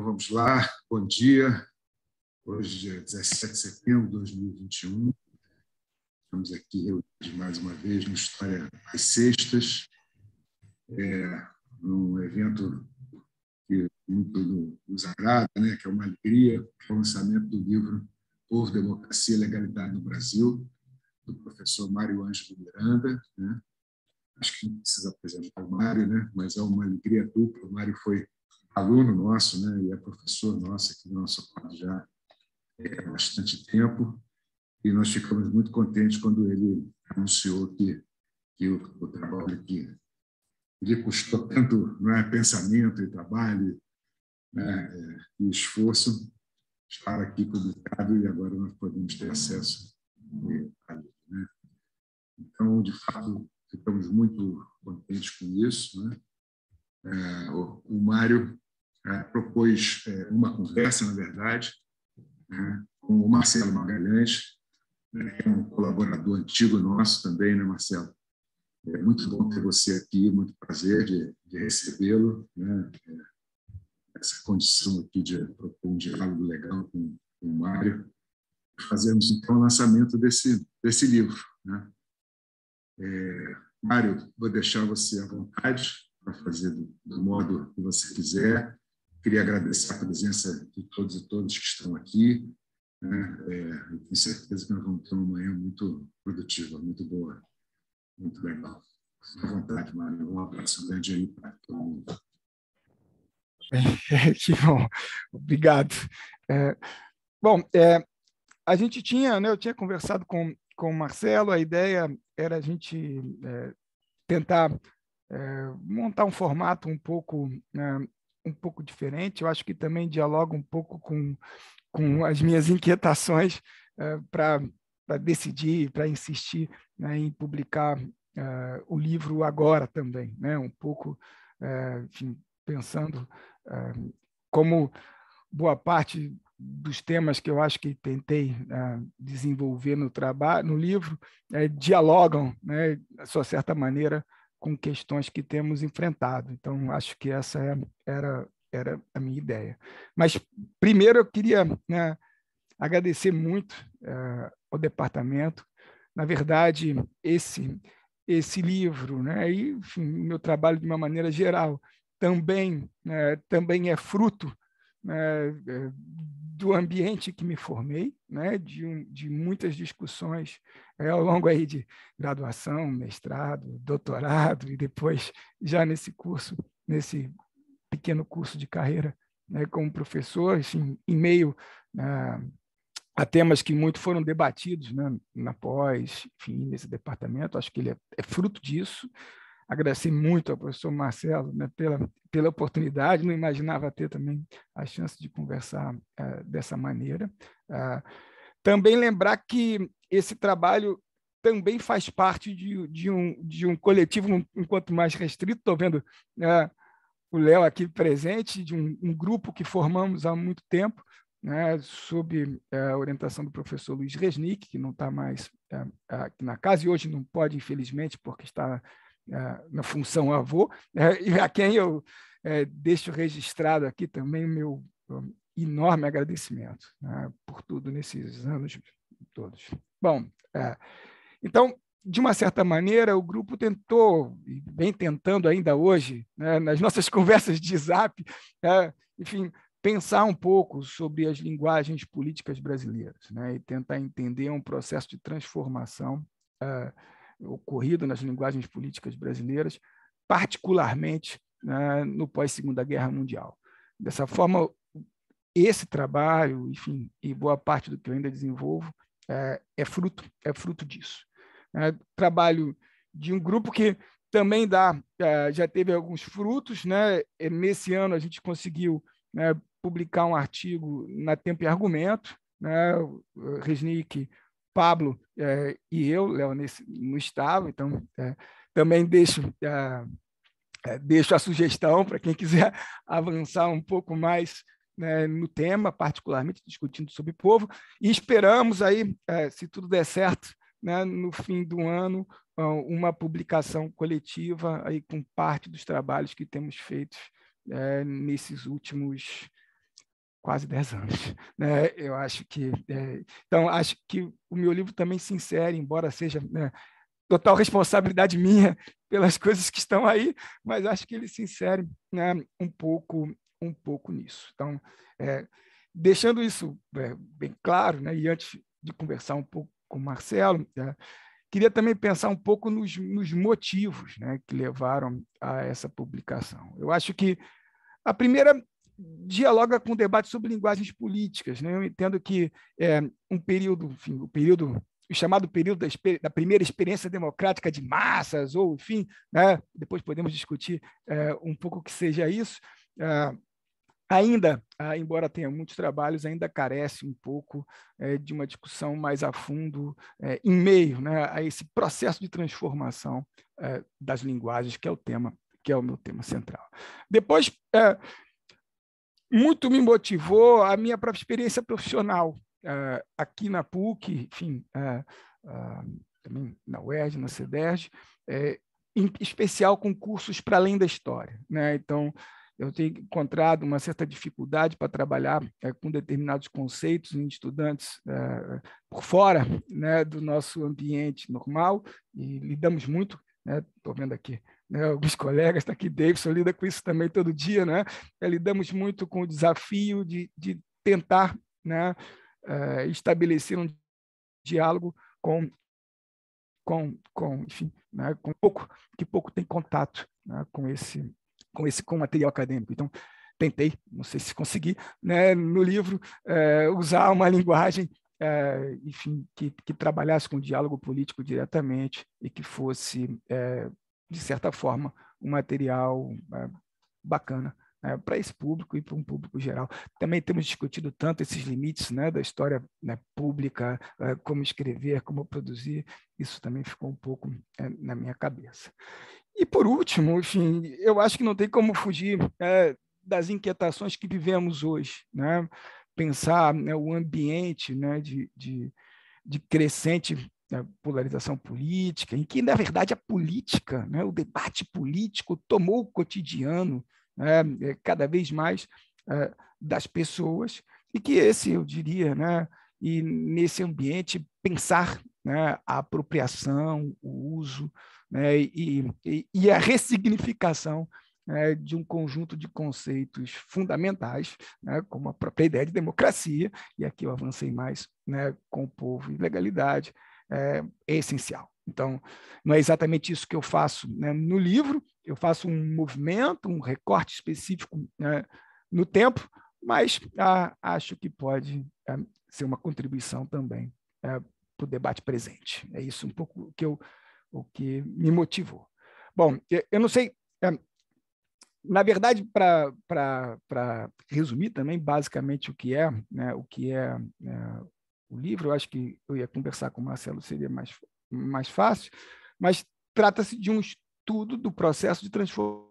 Então, vamos lá, bom dia. Hoje é 17 de setembro de 2021. Estamos aqui reunidos mais uma vez no História às Sextas, é, num evento que muito nos agrada, né, que é uma alegria, é o lançamento do livro Povo, Democracia e Legalidade no Brasil, do professor Mário Ângelo Miranda. Né? Acho que não precisa apresentar o Mário, né? mas é uma alegria dupla. O Mário foi aluno nosso, né, e é professor nosso aqui no nosso quadro já é, há bastante tempo, e nós ficamos muito contentes quando ele anunciou que, que o, o trabalho que ele custou tanto né, pensamento e trabalho né, é, e esforço estar aqui publicado e agora nós podemos ter acesso a ele. Né? Então, de fato, ficamos muito contentes com isso. Né? É, o Mário é, propôs é, uma conversa, na verdade, né, com o Marcelo Magalhães, né, que é um colaborador antigo nosso também, né, Marcelo? É muito bom ter você aqui, muito prazer de, de recebê-lo. Né? É, essa condição aqui de propor um diálogo legal com, com o Mário. Fazemos, então, o lançamento desse, desse livro. Né? É, Mário, vou deixar você à vontade para fazer do, do modo que você quiser. Queria agradecer a presença de todos e todas que estão aqui. Né? É, tenho certeza que nós vamos ter uma manhã muito produtiva, muito boa, muito legal. Fique à vontade, Mário. Um abraço grande aí para todo mundo. É, que bom, obrigado. É, bom, é, a gente tinha, né, eu tinha conversado com, com o Marcelo, a ideia era a gente é, tentar é, montar um formato um pouco né, um pouco diferente, eu acho que também dialoga um pouco com, com as minhas inquietações uh, eh, para decidir, para insistir né, em publicar uh, o livro agora também, né? um pouco uh, enfim, pensando como boa parte dos temas que eu acho que tentei uh, desenvolver no trabalho, no livro, uh, dialogam, né, de certa maneira, com questões que temos enfrentado. Então, acho que essa é, era, era a minha ideia. Mas, primeiro, eu queria né, agradecer muito uh, ao departamento. Na verdade, esse, esse livro né, e enfim, meu trabalho de uma maneira geral também, né, também é fruto né, é, do ambiente que me formei, né, de, de muitas discussões é, ao longo aí de graduação, mestrado, doutorado e depois já nesse curso, nesse pequeno curso de carreira né, como professor, assim, em meio né, a temas que muito foram debatidos né, na pós, enfim, nesse departamento, acho que ele é, é fruto disso, Agradeci muito ao professor Marcelo né, pela, pela oportunidade, não imaginava ter também a chance de conversar uh, dessa maneira. Uh, também lembrar que esse trabalho também faz parte de, de, um, de um coletivo, um, enquanto mais restrito, estou vendo uh, o Léo aqui presente, de um, um, grupo que formamos há muito tempo, né, sob eh, a orientação do professor Luiz Resnick, que não está mais eh, aqui na casa e hoje não pode, infelizmente, porque está na função avô, é, e a quem eu é, deixo registrado aqui também o meu enorme agradecimento né, por tudo nesses anos todos. Bom, é, então, de uma certa maneira, o grupo tentou, e vem tentando ainda hoje, né, nas nossas conversas de zap, enfim, pensar um pouco sobre as linguagens políticas brasileiras né, e tentar entender um processo de transformação ocorrido nas linguagens políticas brasileiras, particularmente né, no pós-Segunda Guerra Mundial. Dessa forma, esse trabalho, enfim, e boa parte do que eu ainda desenvolvo é, é fruto é fruto disso. É, trabalho de um grupo que também dá é, já teve alguns frutos, né? É, nesse ano a gente conseguiu né, publicar um artigo na Tempo e Argumento, né? Resnick Pablo é, e eu, Leonice, não estava, então é, também deixo, é, é, deixo a sugestão para quem quiser avançar um pouco mais né, no tema, particularmente discutindo sobre povo, e esperamos aí, é, se tudo der certo, né, no fim do ano, uma publicação coletiva aí com parte dos trabalhos que temos feitos é, nesses últimos quase 10 anos. Né? Eu acho que. É, então, acho que o meu livro também se insere, embora seja né, total responsabilidade minha pelas coisas que estão aí, mas acho que ele se insere né, um, pouco, um pouco nisso. Então, é, deixando isso é, bem claro, né, e antes de conversar um pouco com o Marcelo, é, queria também pensar um pouco nos, nos motivos né, que levaram a essa publicação. Eu acho que a primeira dialoga com o debate sobre linguagens políticas. Né? Eu entendo que é, um período, enfim, o período o chamado período da, da, primeira experiência democrática de massas, ou enfim, né? depois podemos discutir é, um pouco o que seja isso. É, ainda, ah, embora tenha muitos trabalhos, ainda carece um pouco é, de uma discussão mais a fundo é, em meio né? a esse processo de transformação é, das linguagens, que é o tema, que é o meu tema central. Depois muito me motivou a minha própria experiência profissional uh, aqui na PUC, enfim, uh, também na UERJ, na CEDERJ, é, em especial com cursos para além da história. Né? Então, eu tenho encontrado uma certa dificuldade para trabalhar é, com determinados conceitos em estudantes é, por fora né, do nosso ambiente normal, e lidamos muito, estou né, vendo aqui né, alguns colegas, está aqui Davidson, lida com isso também todo dia, né? É, lidamos muito com o desafio de, de tentar né, uh, estabelecer um diálogo com com com enfim, né, com pouco que pouco tem contato né, com esse com esse com material acadêmico. Então tentei, não sei se consegui, né, no livro eh, usar uma linguagem é, enfim, que, que, trabalhasse com o diálogo político diretamente e que fosse é, de certa forma, um material é, bacana né, para esse público e para um público geral. Também temos discutido tanto esses limites né, da história né, pública, é, como escrever, como produzir, isso também ficou um pouco é, na minha cabeça. E por último, enfim, eu acho que não tem como fugir é, das inquietações que vivemos hoje, né. pensar né, o ambiente né, de, de, de crescente né, polarização política, em que, na verdade, a política, né, o debate político tomou o cotidiano né, eh, cada vez mais uh, das pessoas, e que esse, eu diria, né, e nesse ambiente, pensar né, a apropriação, o uso né, e, e, e, a ressignificação né, de um conjunto de conceitos fundamentais, né, como a própria ideia de democracia, e aqui eu avancei mais né, com o povo e legalidade, é, é essencial. Então, não é exatamente isso que eu faço né? no livro, eu faço um movimento, um recorte específico né, no tempo, mas ah, acho que pode é, ser uma contribuição também é, para o debate presente. É isso um pouco que eu, o que me motivou. Bom, eu não sei, é, na verdade, para resumir também basicamente o que é, né, o que é, é o livro, eu acho que eu ia conversar com o Marcelo, seria mais, mais fácil, mas trata-se de um estudo do processo de transformação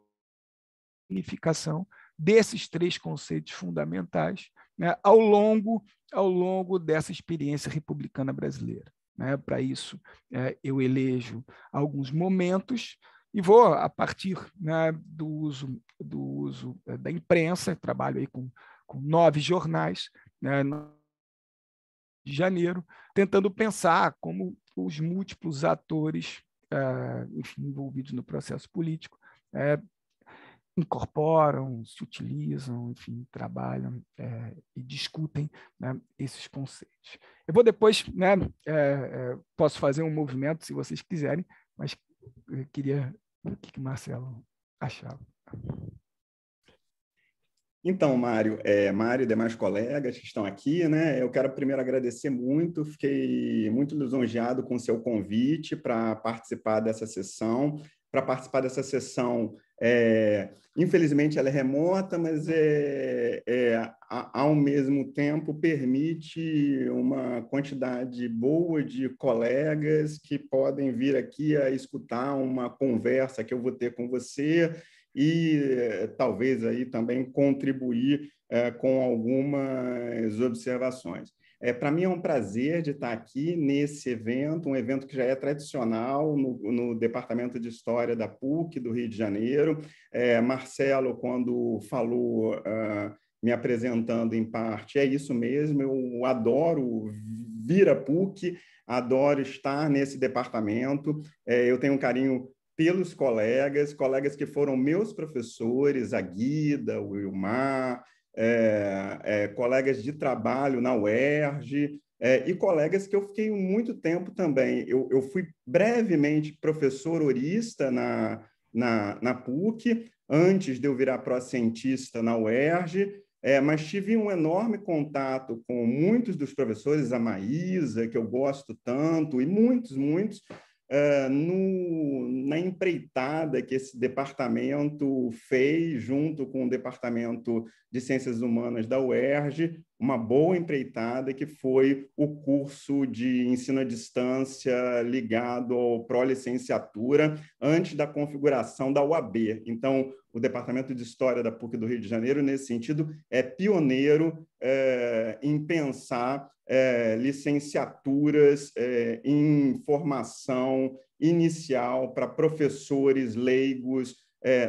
desses três conceitos fundamentais né, ao longo ao longo dessa experiência republicana brasileira. Né? Para isso, é, eu elejo alguns momentos e vou, a partir né, do uso, do uso é, da imprensa, trabalho aí com, com nove jornais, né, de janeiro, tentando pensar como os múltiplos atores uh, enfim, envolvidos no processo político uh, incorporam, se utilizam, enfim, trabalham é, e discutem né, esses conceitos. Eu vou depois, né, posso fazer um movimento se vocês quiserem, mas eu queria o que, que Marcelo achava. Então, Mário, é, Mário e demais colegas que estão aqui, né? Eu quero primeiro agradecer muito, fiquei muito lisonjeado com o seu convite para participar dessa sessão, para participar dessa sessão. É, infelizmente, ela é remota, mas é, é, ao mesmo tempo permite uma quantidade boa de colegas que podem vir aqui a escutar uma conversa que eu vou ter com você e eh, talvez aí também contribuir é, com algumas observações. É, Para mim é um prazer de estar aqui nesse evento, um evento que já é tradicional no, no Departamento de História da PUC do Rio de Janeiro. É, Marcelo, quando falou, uh, me apresentando em parte, é isso mesmo, eu adoro vir a PUC, adoro estar nesse departamento, é, eu tenho um carinho pelos colegas, colegas que foram meus professores, a Guida, o Wilmar, é, é, colegas de trabalho na UERJ, é, e colegas que eu fiquei muito tempo também. Eu, eu fui brevemente professor orista na, na, na PUC, antes de eu virar pró-cientista na UERJ, é, mas tive um enorme contato com muitos dos professores, a Maísa, que eu gosto tanto, e muitos, muitos, eh, no, na empreitada que esse departamento fez junto com o Departamento de Ciências Humanas da UERJ uma boa empreitada que foi o curso de ensino à distância ligado ao pró-licenciatura antes da configuração da UAB. Então, o Departamento de História da PUC do Rio de Janeiro, nesse sentido, é pioneiro é, em pensar é, licenciaturas é, em formação inicial para professores leigos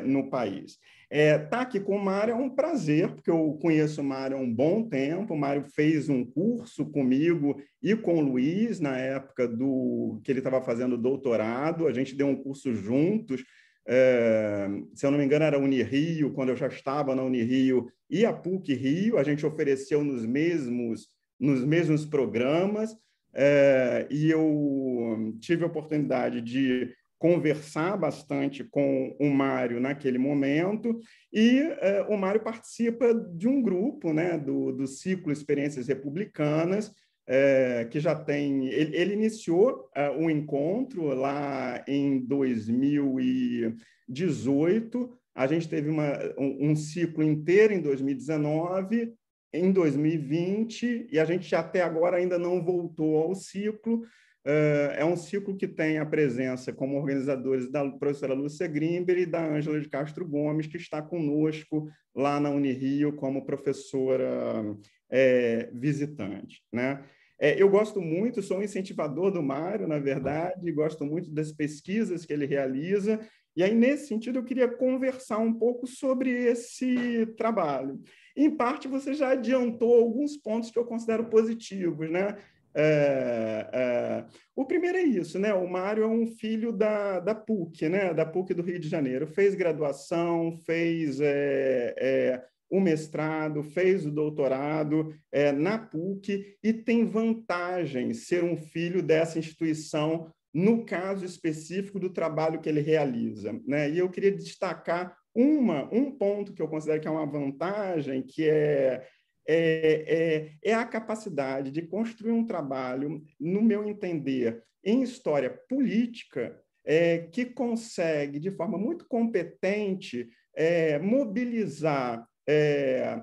no país. É, tá aqui com o Mário é um prazer, porque eu conheço o Mário há um bom tempo. O Mário fez um curso comigo e com o Luiz na época do que ele estava fazendo doutorado. A gente deu um curso juntos. É, se eu não me engano, era a Unirio, quando eu já estava na Unirio e a PUC Rio. A gente ofereceu nos mesmos, nos mesmos programas. É, e eu tive a oportunidade de conversar bastante com o Mário naquele momento, e é, o Mário participa de um grupo né, do, do ciclo Experiências Republicanas, é, que já tem. Ele, ele iniciou é, o um encontro lá em 2018, a gente teve uma, um, um ciclo inteiro em 2019, em 2020 e a gente até agora ainda não voltou ao ciclo, é, é um ciclo que tem a presença como organizadores da professora Lúcia Grimber e da Ângela de Castro Gomes, que está conosco lá na Unirio como professora é, visitante. Né? É, eu gosto muito, sou um incentivador do Mário, na verdade, gosto muito das pesquisas que ele realiza, e aí, nesse sentido, eu queria conversar um pouco sobre esse trabalho. Em parte, você já adiantou alguns pontos que eu considero positivos, né? É, é, o primeiro é isso, né? O Mário é um filho da, da PUC, né? Da PUC do Rio de Janeiro. Fez graduação, fez é, o é, mestrado, fez o doutorado é, na PUC e tem vantagem ser um filho dessa instituição no caso específico do trabalho que ele realiza, né? E eu queria destacar uma, um ponto que eu considero que é uma vantagem, que é é, é, é a capacidade de construir um trabalho, no meu entender, em história política, é, que consegue, de forma muito competente, é, mobilizar é,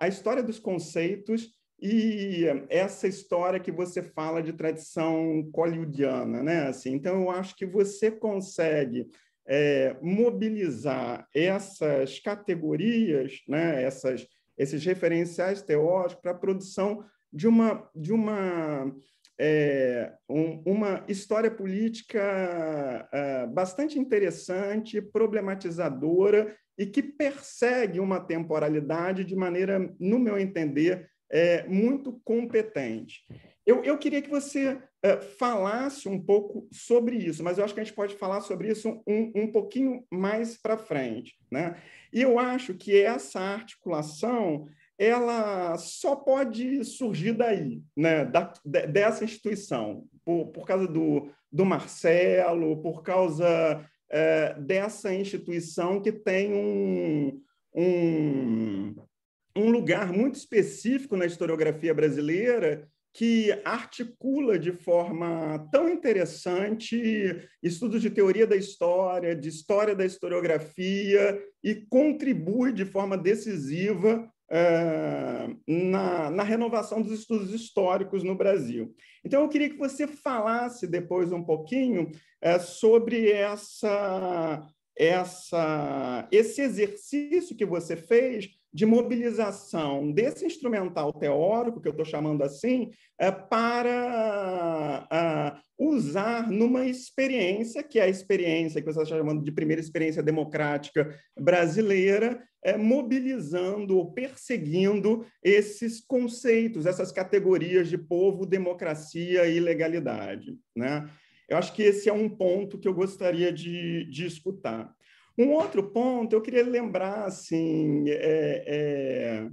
a história dos conceitos e essa história que você fala de tradição coliudiana, né? Assim, então, eu acho que você consegue é, mobilizar essas categorias, né? essas esses referenciais teóricos para a produção de uma, de uma, é, um, uma história política é, bastante interessante, problematizadora e que persegue uma temporalidade de maneira, no meu entender, é, muito competente. Eu, eu queria que você uh, falasse um pouco sobre isso, mas eu acho que a gente pode falar sobre isso um, um pouquinho mais para frente. Né? E eu acho que essa articulação ela só pode surgir daí, né? Da, de, dessa instituição, por, por causa do, do Marcelo, por causa eh, dessa instituição que tem um, um, um, lugar muito específico na historiografia brasileira que articula de forma tão interessante estudos de teoria da história, de história da historiografia, e contribui de forma decisiva eh, na, na, renovação dos estudos históricos no Brasil. Então, eu queria que você falasse depois um pouquinho eh, sobre essa, essa, esse exercício que você fez de mobilização desse instrumental teórico, que eu estou chamando assim, é, para ah, usar numa experiência, que é a experiência que você está chamando de primeira experiência democrática brasileira, é, mobilizando ou perseguindo esses conceitos, essas categorias de povo, democracia e legalidade. Né? Eu acho que esse é um ponto que eu gostaria de, de escutar. Um outro ponto, eu queria lembrar, assim, é, é,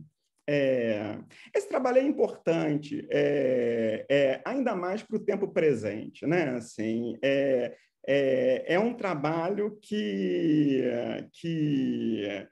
é, esse trabalho é importante, é, é, ainda mais para o tempo presente, né? Assim, é, é, é um trabalho que, que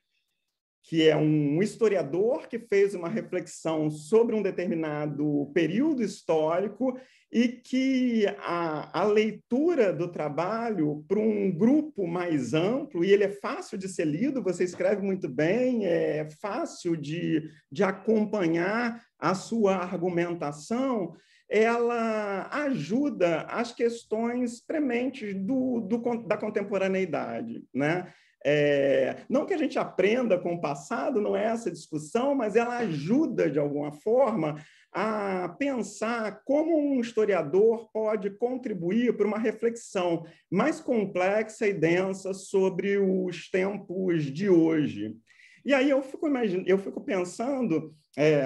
que é um historiador que fez uma reflexão sobre um determinado período histórico e que a, a leitura do trabalho para um grupo mais amplo, e ele é fácil de ser lido, você escreve muito bem, é fácil de, de acompanhar a sua argumentação, ela ajuda as questões prementes do, do, da contemporaneidade, né? É, não que a gente aprenda com o passado, não é essa discussão, mas ela ajuda, de alguma forma, a pensar como um historiador pode contribuir para uma reflexão mais complexa e densa sobre os tempos de hoje. E aí eu fico, imagin... eu fico pensando. É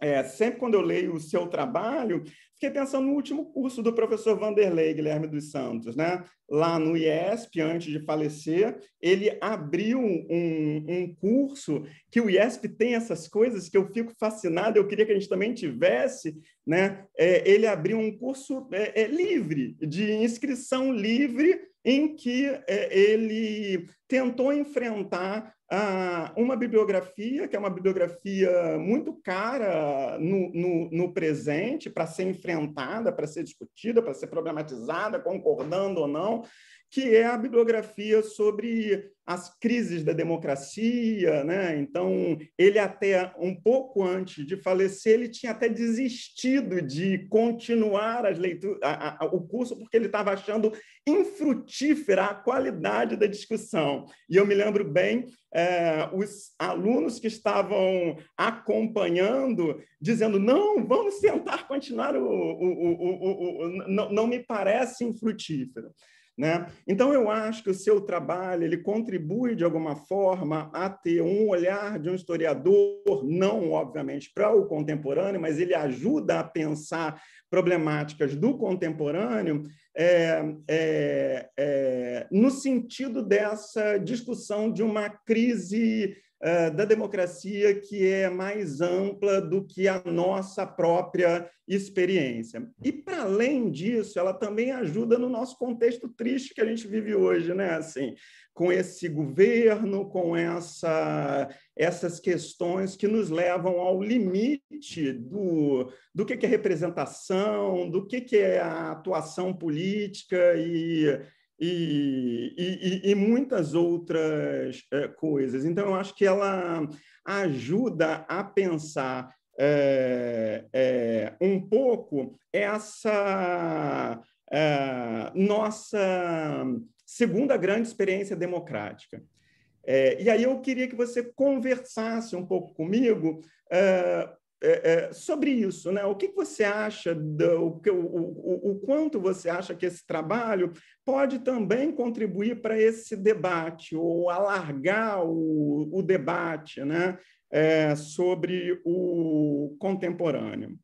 é, sempre quando eu leio o seu trabalho, fiquei pensando no último curso do professor Vanderlei Guilherme dos Santos, né? Lá no IESP, antes de falecer, ele abriu um, um curso que o IESP tem essas coisas que eu fico fascinado, eu queria que a gente também tivesse, né? É, ele abriu um curso é, é livre, de inscrição livre em que é, ele tentou enfrentar ah, uma bibliografia, que é uma bibliografia muito cara no, no, no presente, para ser enfrentada, para ser discutida, para ser problematizada, concordando ou não, que é a bibliografia sobre as crises da democracia, né? Então, ele até um pouco antes de falecer, ele tinha até desistido de continuar as leituras, a, a, o curso, porque ele estava achando infrutífera a qualidade da discussão. E eu me lembro bem é, os alunos que estavam acompanhando, dizendo, não, vamos tentar continuar, o, o, o, o não, não me parece infrutífero. Né? Então, eu acho que o seu trabalho ele contribui, de alguma forma, a ter um olhar de um historiador, não, obviamente, para o contemporâneo, mas ele ajuda a pensar problemáticas do contemporâneo é, é, é, no sentido dessa discussão de uma crise eh, da democracia que é mais ampla do que a nossa própria experiência. E, para além disso, ela também ajuda no nosso contexto triste que a gente vive hoje, né? Assim, com esse governo, com essa, essas questões que nos levam ao limite do, do que, que é representação, do que, que é a atuação política e e, e, e, muitas outras é, coisas. Então, eu acho que ela ajuda a pensar é, é, um pouco essa nossa segunda grande experiência democrática. e aí eu queria que você conversasse um pouco comigo é, é, sobre isso, né? O que, você acha, do, o, o, o, quanto você acha que esse trabalho pode também contribuir para esse debate ou alargar o, o debate, né? É, sobre o contemporâneo.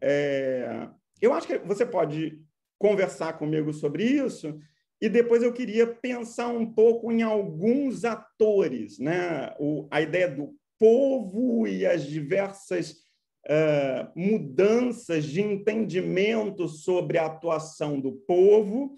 É, eu acho que você pode conversar comigo sobre isso. E depois eu queria pensar um pouco em alguns atores, né? a ideia do povo e as diversas uh, mudanças de entendimento sobre a atuação do povo.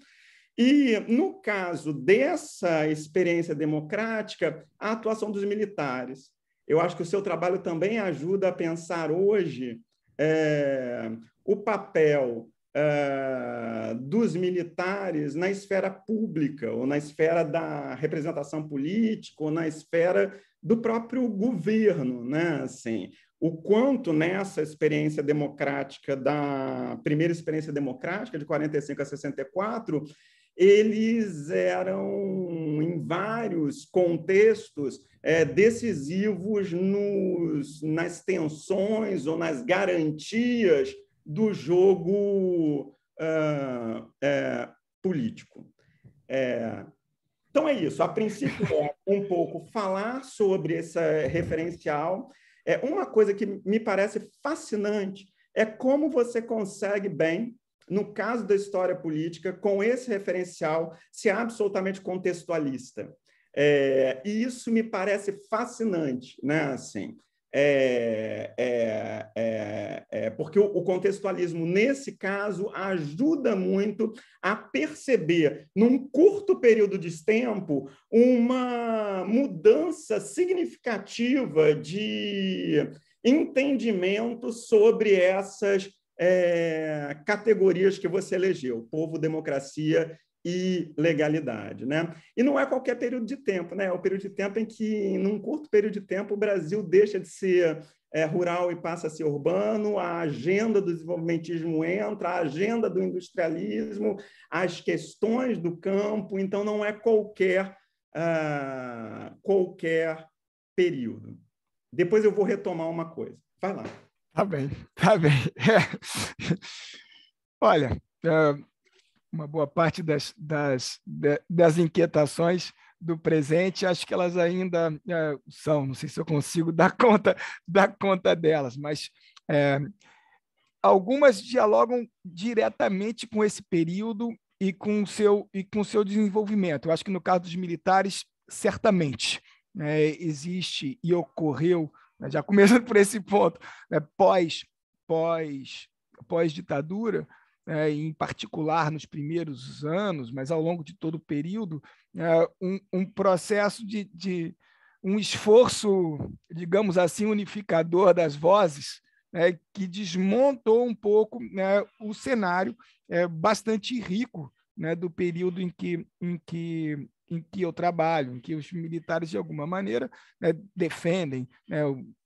E, no caso dessa experiência democrática, a atuação dos militares. Eu acho que o seu trabalho também ajuda a pensar hoje é, o papel é, dos militares na esfera pública, ou na esfera da representação política, ou na esfera do próprio governo, né? Assim, o quanto nessa experiência democrática da primeira experiência democrática de 45 a 64 eles eram em vários contextos é, decisivos nos, nas tensões ou nas garantias do jogo uh, é, político. É, então é isso. A princípio é um pouco, falar sobre esse referencial. É uma coisa que me parece fascinante é como você consegue bem no caso da história política, com esse referencial, ser absolutamente contextualista. É, e isso me parece fascinante, né? Assim, é, é, é, é, porque o, o, contextualismo, nesse caso, ajuda muito a perceber, num curto período de tempo, uma mudança significativa de entendimento sobre essas é, categorias que você elegeu: povo, democracia e legalidade, né? E não é qualquer período de tempo, né? É o período de tempo em que, num curto período de tempo, o Brasil deixa de ser é, rural e passa a ser urbano, a agenda do desenvolvimentismo entra, a agenda do industrialismo, as questões do campo. Então, não é qualquer uh, qualquer período. Depois eu vou retomar uma coisa. Vai lá. Tá bem, tá bem. É. Olha. Ah, uma boa parte das, das, das inquietações do presente, acho que elas ainda é, são, não sei se eu consigo dar conta, dar conta delas, mas é, algumas dialogam diretamente com esse período e com o seu, e com seu desenvolvimento. Eu acho que no caso dos militares, certamente né, existe e ocorreu, né, já começando por esse ponto, né, pós, pós, pós ditadura, é, em particular nos primeiros anos, mas ao longo de todo o período, é, um, um, processo de, de, um esforço, digamos assim, unificador das vozes, é, que desmontou um pouco né, o cenário é, bastante rico né, do período em que, em, que, em que eu trabalho, em que os militares, de alguma maneira, né, defendem,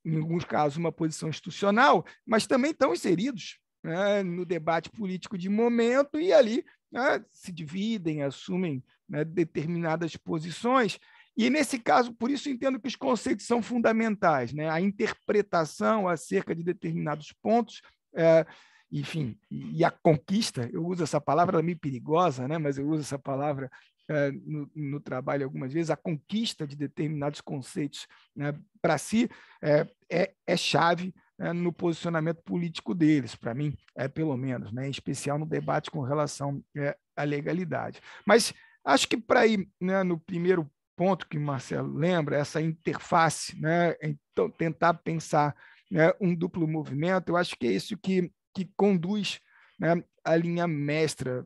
em alguns casos, uma posição institucional, mas também estão inseridos né, no debate político de momento e ali né, se dividem, assumem né, determinadas posições. E nesse caso, por isso entendo que os conceitos são fundamentais, né? a interpretação acerca de determinados pontos. É, enfim, e a conquista, eu uso essa palavra, ela é meio perigosa, né? mas eu uso essa palavra é, no, no, trabalho algumas vezes, a conquista de determinados conceitos né, para si é, é, é chave né, no posicionamento político deles, para mim, é pelo menos, né, em especial no debate com relação é, à legalidade. Mas acho que para ir né, no primeiro ponto que o Marcelo lembra, essa interface, né, então, tentar pensar né, um duplo movimento, eu acho que é isso que, que conduz né, a linha mestra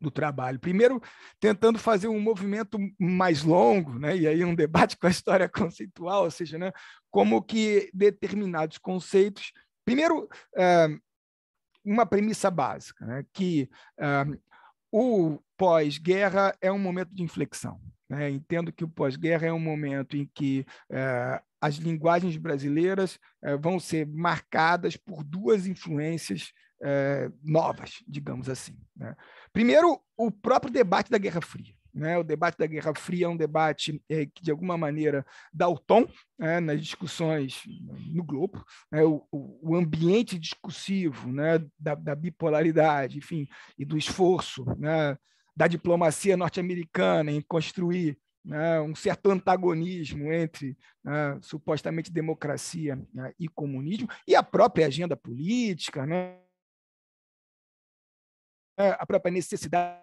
do trabalho. Primeiro, tentando fazer um movimento mais longo, né? e aí um debate com a história conceitual, ou seja, né? como que determinados conceitos. Primeiro, eh, uma premissa básica, né? que eh, o pós-guerra é um momento de inflexão. Né? Entendo que o pós-guerra é um momento em que eh, as linguagens brasileiras vão ser marcadas por duas influências novas, digamos assim. Né? Primeiro, o próprio debate da Guerra Fria. Né? O debate da Guerra Fria é um debate é, que, de alguma maneira, dá o tom é, nas discussões no globo. Né? O, o, ambiente discursivo né? da, da bipolaridade, enfim, e do esforço né? da diplomacia norte-americana em construir né, um certo antagonismo entre né, supostamente democracia né, e comunismo, e a própria agenda política, né, é, a própria necessidade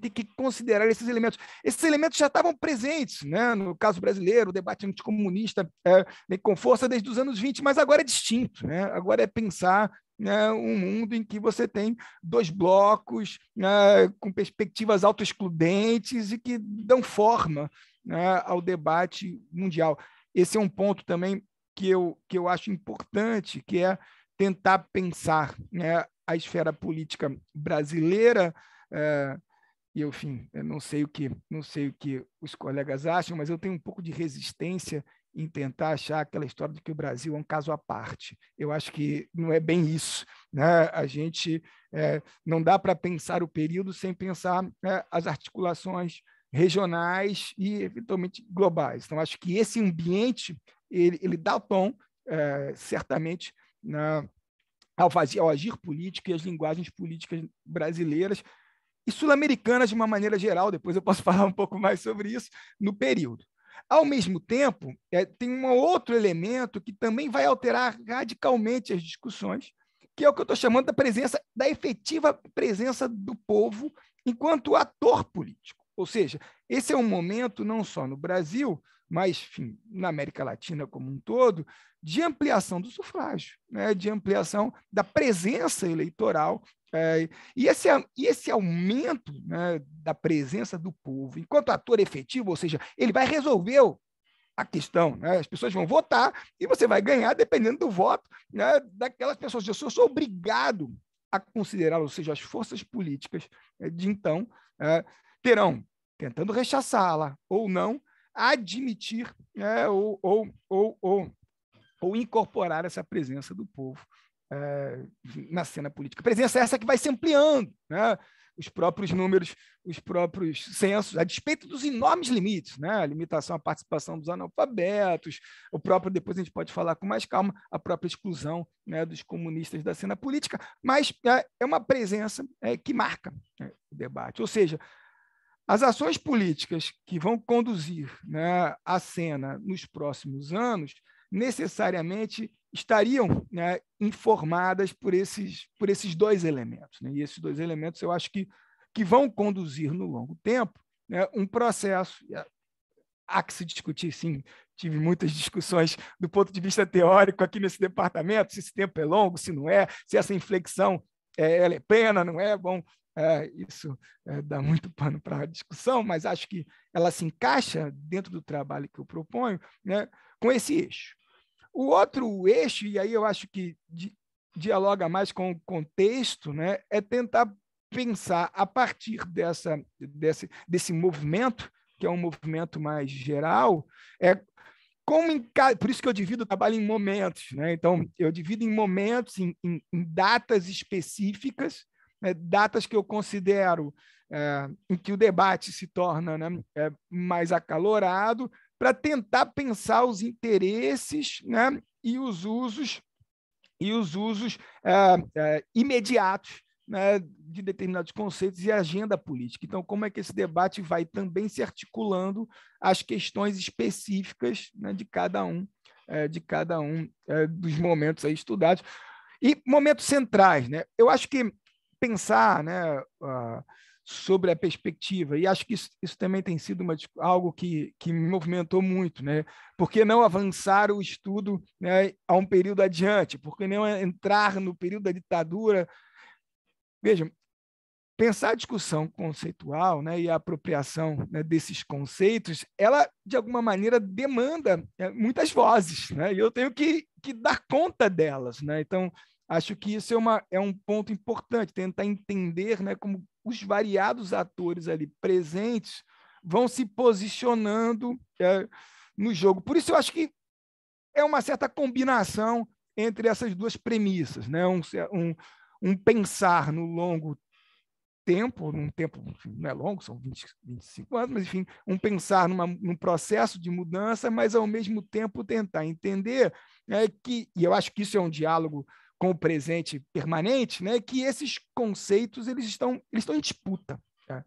tem que considerar esses elementos. Esses elementos já estavam presentes, né? no caso brasileiro, o debate anticomunista é, com força desde os anos 20, mas agora é distinto. Né? Agora é pensar né, um mundo em que você tem dois blocos né, com perspectivas autoexcludentes e que dão forma né, ao debate mundial. Esse é um ponto também que eu, que eu acho importante, que é tentar pensar né, a esfera política brasileira. É, e enfim, eu não sei o que não sei o que os colegas acham, mas eu tenho um pouco de resistência em tentar achar aquela história de que o Brasil é um caso à parte. Eu acho que não é bem isso. Né? A gente é, não dá para pensar o período sem pensar né, as articulações regionais e eventualmente globais. Então acho que esse ambiente ele, ele dá tom, é, certamente, na, né, ao, fazer, ao agir político e as linguagens políticas brasileiras e sul-americanas de uma maneira geral, depois eu posso falar um pouco mais sobre isso, no período. Ao mesmo tempo, é, tem um outro elemento que também vai alterar radicalmente as discussões, que é o que eu estou chamando da presença, da efetiva presença do povo enquanto ator político. Ou seja, esse é um momento, não só no Brasil, mas enfim, na América Latina como um todo, de ampliação do sufrágio, né, de ampliação da presença eleitoral. É, e, esse, e esse aumento né, da presença do povo enquanto ator efetivo, ou seja, ele vai resolver a questão. Né? As pessoas vão votar e você vai ganhar dependendo do voto né, daquelas pessoas. Eu sou, sou obrigado a considerar, ou seja, as forças políticas eh, de então é, terão, tentando rechaçá-la ou não, admitir né, ou, ou, ou, ou, ou incorporar essa presença do povo é, na cena política. Presença essa que vai se ampliando, né? os próprios números, os próprios censos, a despeito dos enormes limites, né? a limitação à participação dos analfabetos, o próprio, depois a gente pode falar com mais calma, a própria exclusão né, dos comunistas da cena política, mas é, é uma presença é, que marca né, o debate. Ou seja, as ações políticas que vão conduzir né, a cena nos próximos anos necessariamente estariam né, informadas por esses, por esses dois elementos. Né? E esses dois elementos eu acho que, que vão conduzir no longo tempo né, um processo. Há que se discutir, sim. Tive muitas discussões do ponto de vista teórico aqui nesse departamento: se esse tempo é longo, se não é, se essa inflexão é, ela é plena, não é? Bom, é, isso é, dá muito pano para a discussão, mas acho que ela se encaixa dentro do trabalho que eu proponho né, com esse eixo. O outro eixo, e aí eu acho que di dialoga mais com o contexto, né, é tentar pensar a partir dessa, desse, desse movimento, que é um movimento mais geral, é como por isso que eu divido o trabalho em momentos, né? Então eu divido em momentos, em, em, em datas específicas né, datas que eu considero é, em que o debate se torna né, é, mais acalorado, para tentar pensar os interesses né, e os usos e os usos é, é, imediatos né, de determinados conceitos e agenda política. Então, como é que esse debate vai também se articulando às questões específicas né, de cada um, é, de cada um é, dos momentos aí estudados e momentos centrais, né? Eu acho que pensar né, uh, sobre a perspectiva. E acho que isso, isso também tem sido uma, algo que, que me movimentou muito. Né? Por que não avançar o estudo né, a um período adiante? Por que não entrar no período da ditadura? Vejam, pensar a discussão conceitual né, e a apropriação né, desses conceitos, ela, de alguma maneira, demanda é, muitas vozes, né? e eu tenho que, que dar conta delas. Né? Então, Acho que isso é, uma, é um ponto importante, tentar entender né, como os variados atores ali presentes vão se posicionando é, no jogo. Por isso, eu acho que é uma certa combinação entre essas duas premissas, né? um, um, um pensar no longo tempo, num tempo enfim, não é longo, são 20, 25 anos, mas enfim, um pensar numa, num processo de mudança, mas ao mesmo tempo tentar entender né, que, e eu acho que isso é um diálogo com o presente permanente, né, que esses conceitos eles estão, eles estão em disputa. Tá?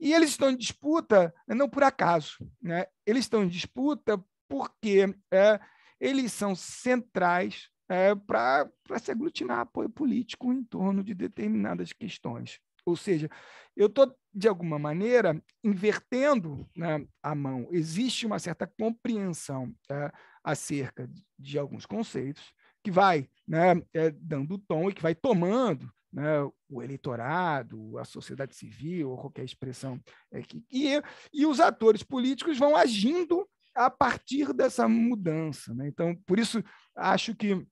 E eles estão em disputa né, não por acaso. Né? Eles estão em disputa porque é, eles são centrais é, para se aglutinar apoio político em torno de determinadas questões. Ou seja, eu estou, de alguma maneira, invertendo né, a mão. Existe uma certa compreensão é, acerca de, de alguns conceitos, que vai né, é, dando tom e que vai tomando né, o eleitorado, a sociedade civil, ou qualquer expressão. Eh, é, que, e, e os atores políticos vão agindo a partir dessa mudança. Né? Então, por isso, acho que,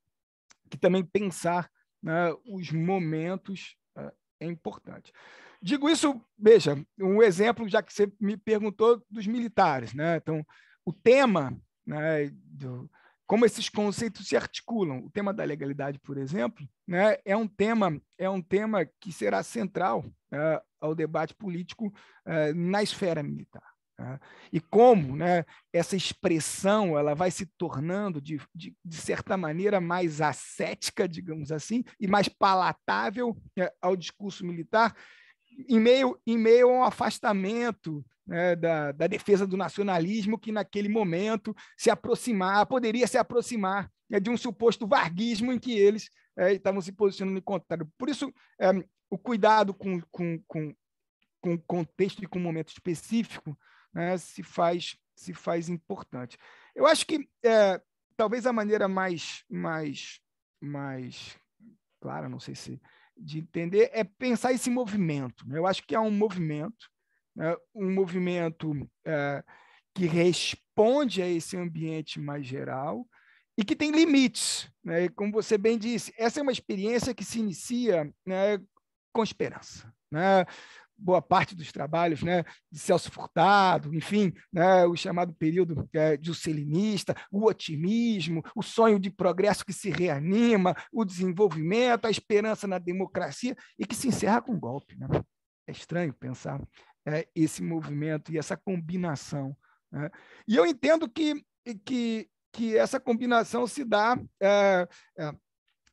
que também pensar né, os momentos eh, é importante. Digo isso, veja, um exemplo, já que você me perguntou dos militares. Né? Então, o tema né, do, como esses conceitos se articulam. O tema da legalidade, por exemplo, né, é, um tema, é um tema que será central uh, ao debate político uh, na esfera militar. Né. E como né, essa expressão ela vai se tornando, de, de, de, certa maneira, mais ascética, digamos assim, e mais palatável uh, ao discurso militar, em meio, em meio a um afastamento né, da, da, defesa do nacionalismo que, naquele momento, se aproximar, poderia se aproximar né, de um suposto varguismo em que eles é, estavam se posicionando em contrário. Por isso, é, o cuidado com, com, com, com contexto e com momento específico né, se, faz, se faz importante. Eu acho que é, talvez a maneira mais, mais, mais clara, não sei se de entender, é pensar esse movimento. Né? Eu acho que é um movimento né, um movimento é, que responde a esse ambiente mais geral e que tem limites. Né? Como você bem disse, essa é uma experiência que se inicia né, com esperança. Né? Boa parte dos trabalhos né, de Celso Furtado, enfim, né, o chamado período é, juscelinista, o otimismo, o sonho de progresso que se reanima, o desenvolvimento, a esperança na democracia e que se encerra com um golpe. Né? É estranho pensar é, esse movimento e essa combinação. Né? E eu entendo que, que, que essa combinação se dá é, é,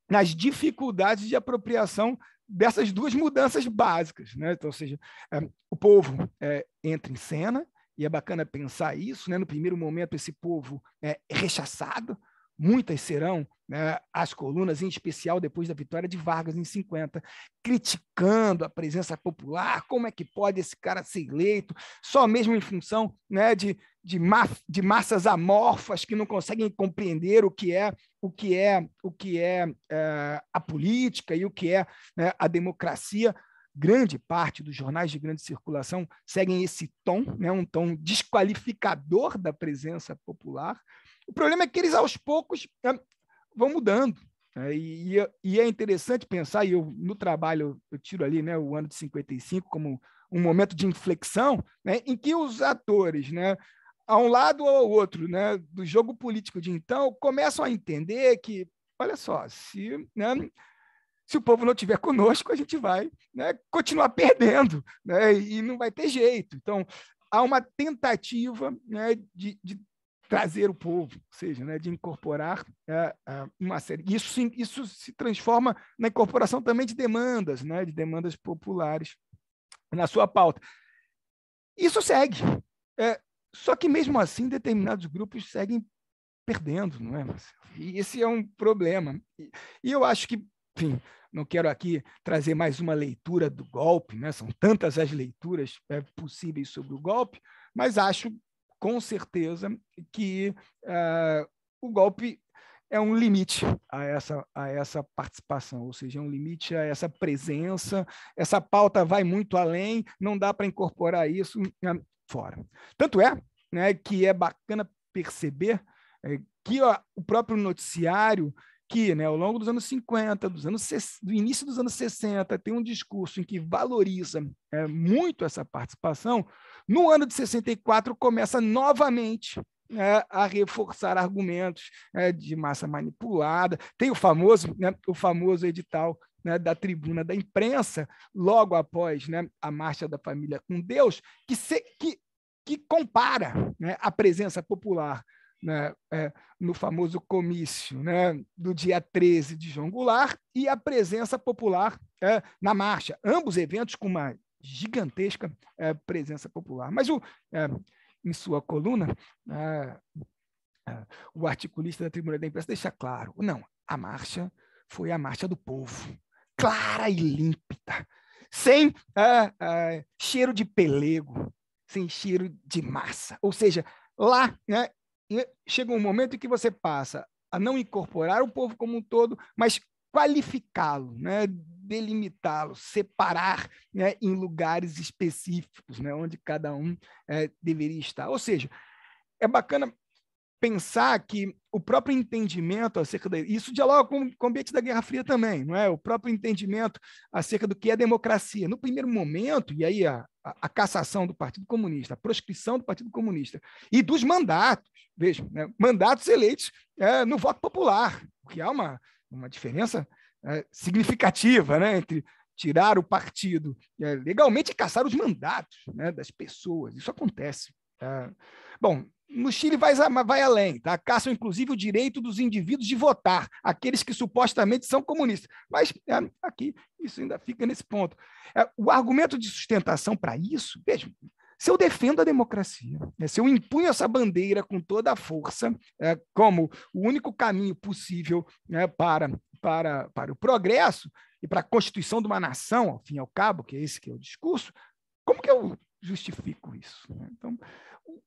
nas dificuldades de apropriação dessas duas mudanças básicas. Né? Então, ou seja, é, o povo é, entra em cena, e é bacana pensar isso, né? no primeiro momento esse povo é rechaçado, muitas serão né, as colunas, em especial depois da vitória de Vargas em 50, criticando a presença popular, como é que pode esse cara ser eleito, só mesmo em função né, de, de, ma de massas amorfas que não conseguem compreender o que é o que é o que é, é a política e o que é né, a democracia grande parte dos jornais de grande circulação seguem esse tom, né, um tom desqualificador da presença popular, o problema é que eles, aos poucos, é, vão mudando. Né? É, e, e, é interessante pensar, e eu no trabalho eu tiro ali né, o ano de 55 como um momento de inflexão, né, em que os atores, né, a um lado ou ao outro né, do jogo político de então, começam a entender que, olha só, se, né, se o povo não tiver conosco, a gente vai né, continuar perdendo né, e não vai ter jeito. Então, há uma tentativa né, de, de trazer o povo, ou seja, né, de incorporar é, é uma série. Isso, isso se transforma na incorporação também de demandas, né, de demandas populares na sua pauta. Isso segue. É, só que mesmo assim, determinados grupos seguem perdendo, não é, Marcelo? E esse é um problema. E, e eu acho que, enfim, não quero aqui trazer mais uma leitura do golpe, né? são tantas as leituras é, possíveis sobre o golpe, mas acho com certeza que uh, o golpe é um limite a essa, a essa participação, ou seja, é um limite a essa presença. Essa pauta vai muito além, não dá para incorporar isso eh, fora. Tanto é né, que é bacana perceber eh, que o próprio noticiário que, né, ao longo dos anos 50, dos anos, do início dos anos 60, tem um discurso em que valoriza é, muito essa participação, no ano de 64 começa novamente é, a reforçar argumentos é, de massa manipulada. Tem o famoso, né, o famoso edital né, da tribuna da imprensa, logo após né, a marcha da família com Deus, que, se, que, que compara né, a presença popular né, é, no famoso comício né, do dia 13 de João Goulart e a presença popular é, na marcha. Ambos eventos com uma gigantesca é, presença popular. Mas o, é, em sua coluna, é, é, o articulista da Tribuna da Imprensa deixa claro: não, a marcha foi a marcha do povo, clara e límpida, sem cheiro de pelego, sem cheiro de massa. Ou seja, lá né, né, chega um momento em que você passa a não incorporar o povo como um todo, mas qualificá-lo, né? delimitá-lo, separar né? em lugares específicos, né? onde cada um é, deveria estar. Ou seja, é bacana pensar que o próprio entendimento acerca da isso dialoga com, com o ambiente da Guerra Fria também, não é? O próprio entendimento acerca do que é democracia. No primeiro momento, e aí a, a, a cassação do Partido Comunista, a proscrição do Partido Comunista e dos mandatos, vejam, né? mandatos eleitos é, no voto popular, o que há uma, uma diferença é, significativa né? entre tirar o partido é, legalmente e caçar os mandatos né? das pessoas. Isso acontece. É. bom, no Chile vai, vai além, tá? Caçam, inclusive, o direito dos indivíduos de votar, aqueles que supostamente são comunistas. Mas é, aqui, isso ainda fica nesse ponto. É, o argumento de sustentação para isso, veja, se eu defendo a democracia, né, se eu impunho essa bandeira com toda a força, é, como o único caminho possível né, para, para, para o progresso e para a constituição de uma nação, ao fim e ao cabo, que é esse que é o discurso, como que eu justifico isso? Né? Então,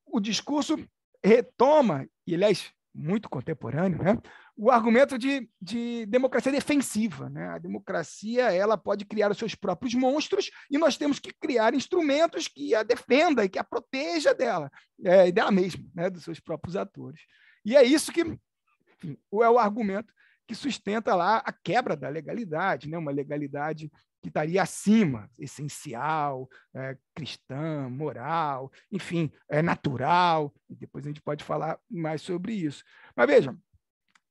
o discurso retoma, e aliás, muito contemporâneo, né? o argumento de, de democracia defensiva. Né? A democracia ela pode criar os seus próprios monstros e nós temos que criar instrumentos que a defenda e que a proteja dela, é, dela mesma, né? dos seus próprios atores. E é isso que enfim, é o argumento que sustenta lá a quebra da legalidade, né? uma legalidade que estaria acima, essencial, é, cristã, moral, enfim, é natural. E depois a gente pode falar mais sobre isso. Mas vejam,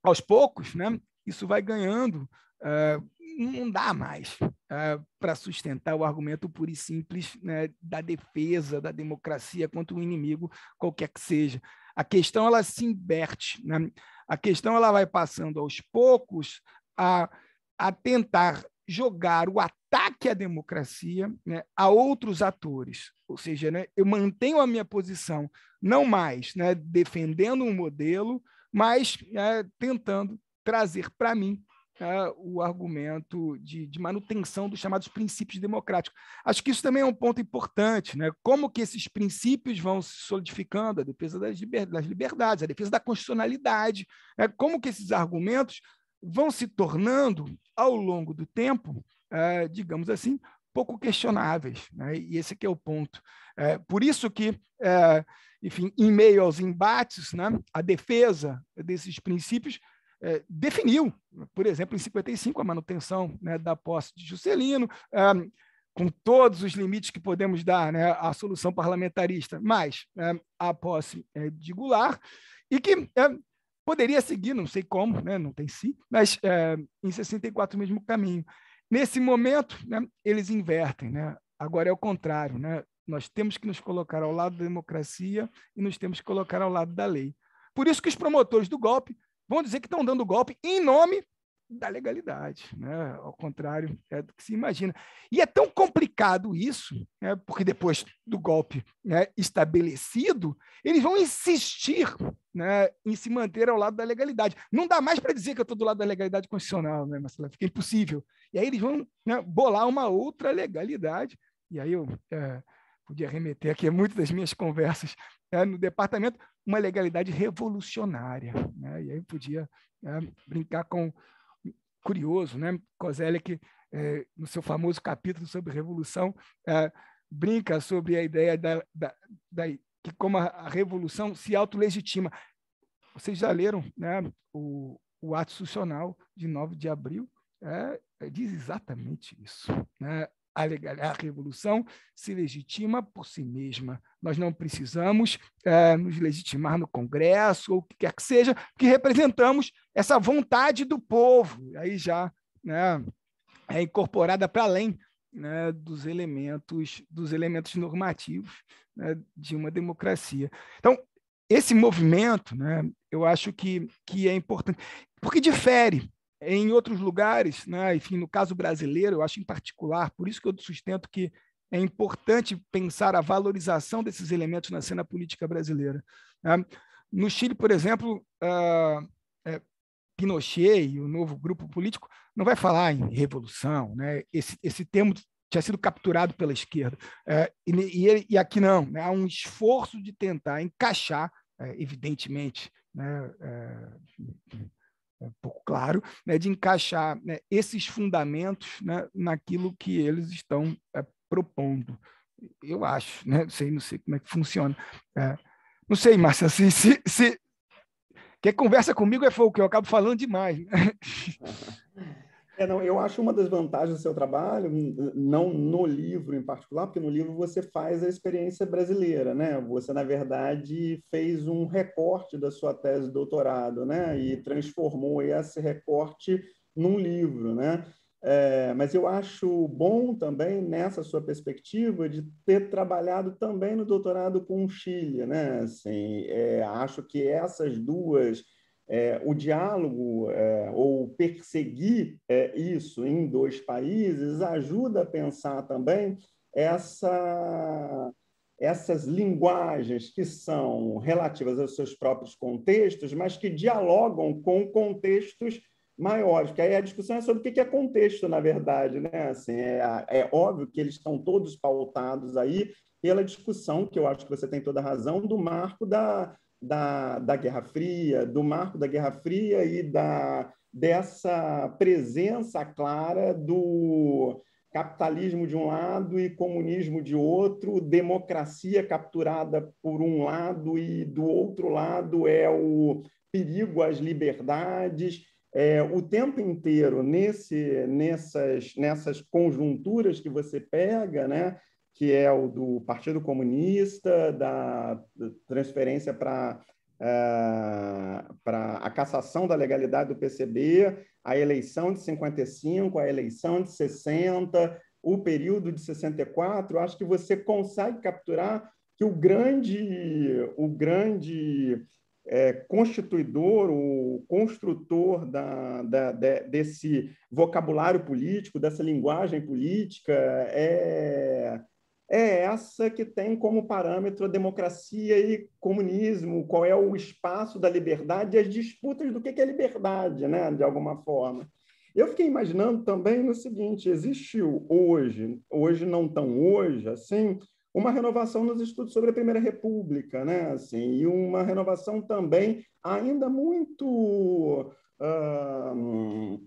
aos poucos, né, isso vai ganhando, é, não dá mais é, para sustentar o argumento pura e simples né, da defesa da democracia contra o inimigo, qualquer que seja. A questão ela se inverte. Né? A questão ela vai passando aos poucos a, a tentar jogar o ataque à democracia né, a outros atores. Ou seja, né, eu mantenho a minha posição, não mais né, defendendo um modelo, mas né, tentando trazer para mim né, o argumento de, de, manutenção dos chamados princípios democráticos. Acho que isso também é um ponto importante, né? Como que esses princípios vão se solidificando, a defesa das, liberdades, a defesa da constitucionalidade, né? como que esses argumentos vão se tornando ao longo do tempo, é, digamos assim, pouco questionáveis. Né? E esse que é o ponto. É, por isso que, é, enfim, em meio aos embates, né, a defesa desses princípios é, definiu, por exemplo, em 55, a manutenção né, da posse de Juscelino, com todos os limites que podemos dar né, à solução parlamentarista, mas a posse de Goulart, e que Poderia seguir, não sei como, né? não tem si, mas é, em 64 o mesmo caminho. Nesse momento, né, eles invertem. Né? Agora é o contrário. Né? Nós temos que nos colocar ao lado da democracia e nos temos que colocar ao lado da lei. Por isso que os promotores do golpe vão dizer que estão dando golpe em nome da legalidade, né? ao contrário é do que se imagina. E é tão complicado isso, né? porque depois do golpe né, estabelecido, eles vão insistir né, em se manter ao lado da legalidade. Não dá mais para dizer que eu estou do lado da legalidade constitucional, né, Marcelo? Fica impossível. E aí eles vão né, bolar uma outra legalidade, e aí eu é, podia remeter aqui a muitas das minhas conversas é, no departamento, uma legalidade revolucionária. Né? E aí podia é, brincar com curioso, né? Kozelek, é, no seu famoso capítulo sobre revolução, é, brinca sobre a ideia da, da, da que como a, a revolução se autolegitima. Vocês já leram né, o, o ato institucional de 9 de abril? É, diz exatamente isso. Né? a revolução se legitima por si mesma. Nós não precisamos é, nos legitimar no Congresso ou o que quer que seja, que representamos essa vontade do povo. Aí já né, é incorporada para além né, dos elementos dos elementos normativos né, de uma democracia. Então esse movimento, né, eu acho que, que é importante, porque difere em outros lugares, né, enfim, no caso brasileiro, eu acho em particular, por isso que eu sustento que é importante pensar a valorização desses elementos na cena política brasileira. Né? No Chile, por exemplo, uh, é, Pinochet e o novo grupo político não vai falar em revolução, né? esse, esse termo tinha sido capturado pela esquerda. É, e, e, aqui não, né? há um esforço de tentar encaixar, é, evidentemente, né? É, é pouco claro, né, de encaixar né, esses fundamentos né, naquilo que eles estão é, propondo. Eu acho, né? Sei, não sei como é que funciona. É, não sei, Márcia, se, se, se quem conversa comigo é fogo, que eu acabo falando demais. Né? É, não, eu acho uma das vantagens do seu trabalho, não no livro em particular, porque no livro você faz a experiência brasileira, né? Você, na verdade, fez um recorte da sua tese de doutorado, né? E transformou esse recorte num livro, né? É, mas eu acho bom também nessa sua perspectiva de ter trabalhado também no doutorado com o Chile, né? Assim, é, acho que essas duas é, o diálogo é, ou perseguir é, isso em dois países ajuda a pensar também essa, essas linguagens que são relativas aos seus próprios contextos, mas que dialogam com contextos maiores, porque aí a discussão é sobre o que é contexto, na verdade. Né? Assim, é, é óbvio que eles estão todos pautados aí pela discussão, que eu acho que você tem toda a razão, do marco da, da, da Guerra Fria, do marco da Guerra Fria e da, dessa presença clara do capitalismo de um lado e comunismo de outro, democracia capturada por um lado e do outro lado é o perigo às liberdades. É, o tempo inteiro nesse, nessas, nessas conjunturas que você pega, né, que é o do Partido Comunista, da transferência para eh, para a cassação da legalidade do PCB, a eleição de 55, a eleição de 60, o período de 64, acho que você consegue capturar que o grande, o grande é, constituidor, o construtor da, da, de, desse vocabulário político, dessa linguagem política, é, é essa que tem como parâmetro a democracia e comunismo, qual é o espaço da liberdade e as disputas do que é liberdade, né, de alguma forma. Eu fiquei imaginando também no seguinte: existiu hoje, hoje não tão hoje, assim, uma renovação nos estudos sobre a Primeira República, né, assim, e uma renovação também ainda muito uh,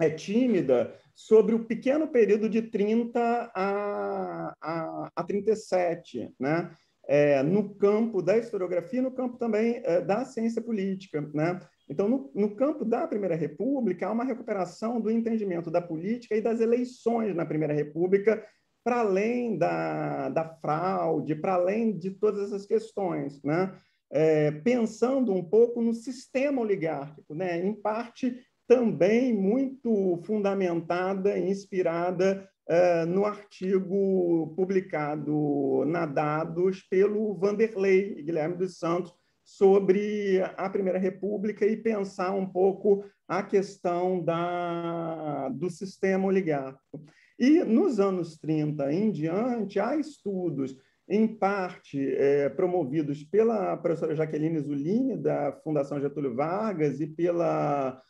é tímida sobre o pequeno período de 30 a, a, a 37, né? É, no campo da historiografia, no campo também é, da ciência política, né? Então, no, no, campo da Primeira República, há uma recuperação do entendimento da política e das eleições na Primeira República, para além da, da fraude, para além de todas essas questões, né? É, pensando um pouco no sistema oligárquico, né? em parte também muito fundamentada e inspirada uh, no artigo publicado na Dados pelo Vanderlei e Guilherme dos Santos sobre a Primeira República e pensar um pouco a questão da, do sistema oligárquico. E nos anos 30 em diante, há estudos em parte eh, promovidos pela professora Jaqueline Zulini, da Fundação Getúlio Vargas, e pela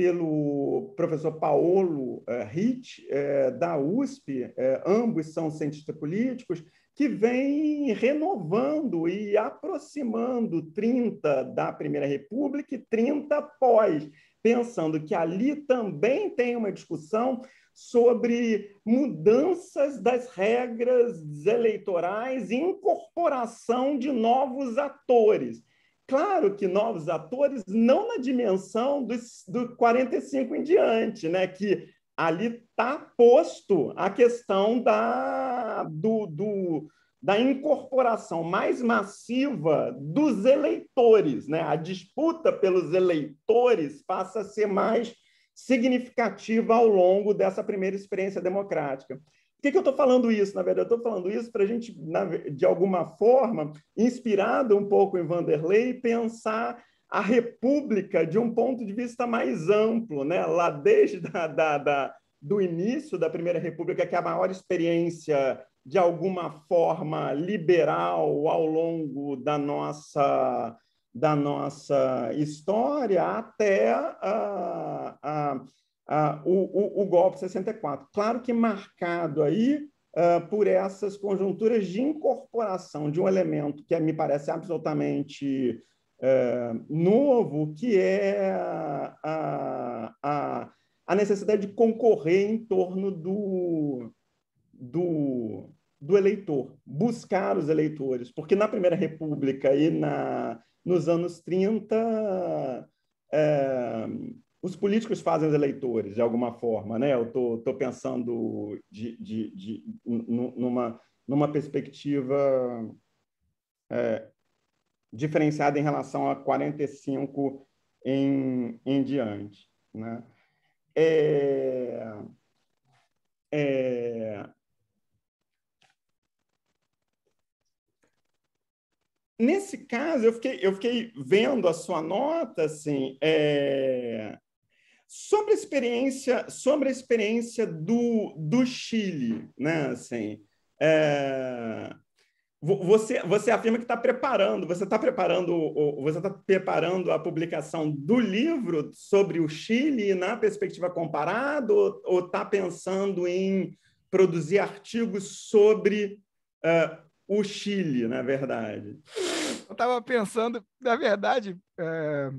pelo professor Paolo eh, Ritt, eh, da USP, eh, ambos são cientistas políticos, que vem renovando e aproximando 30 da Primeira República e 30 pós, pensando que ali também tem uma discussão sobre mudanças das regras eleitorais e incorporação de novos atores. Claro que novos atores, não na dimensão dos, do 45 em diante, né? que ali está posto a questão da, do, do, da incorporação mais massiva dos eleitores. Né? A disputa pelos eleitores passa a ser mais significativa ao longo dessa primeira experiência democrática. Por que, que eu estou falando isso, na verdade? Eu estou falando isso para a gente, na, de alguma forma, inspirado um pouco em Vanderlei, pensar a República de um ponto de vista mais amplo, né? lá desde da, da, da, do início da Primeira República, que é a maior experiência de alguma forma liberal ao longo da nossa da nossa história até a, a, ah, o, o, o golpe 64. Claro que marcado aí ah, por essas conjunturas de incorporação de um elemento que me parece absolutamente ah, novo, que é a, a, a necessidade de concorrer em torno do, do, do eleitor, buscar os eleitores, porque na Primeira República e na, nos anos 30 os políticos fazem os eleitores, de alguma forma. Né? Eu estou tô, tô, pensando de, de, de, numa, numa perspectiva é, diferenciada em relação a 45 em, em diante. Né? É, é, nesse caso, eu fiquei, eu fiquei vendo a sua nota, assim, é, Sobre a experiência, sobre a experiência do, do Chile, né? Assim, é... Você, você afirma que está preparando, você está preparando, você está preparando a publicação do livro sobre o Chile na perspectiva comparada, ou está pensando em produzir artigos sobre uh, o Chile, na verdade? Eu estava pensando, na verdade, é,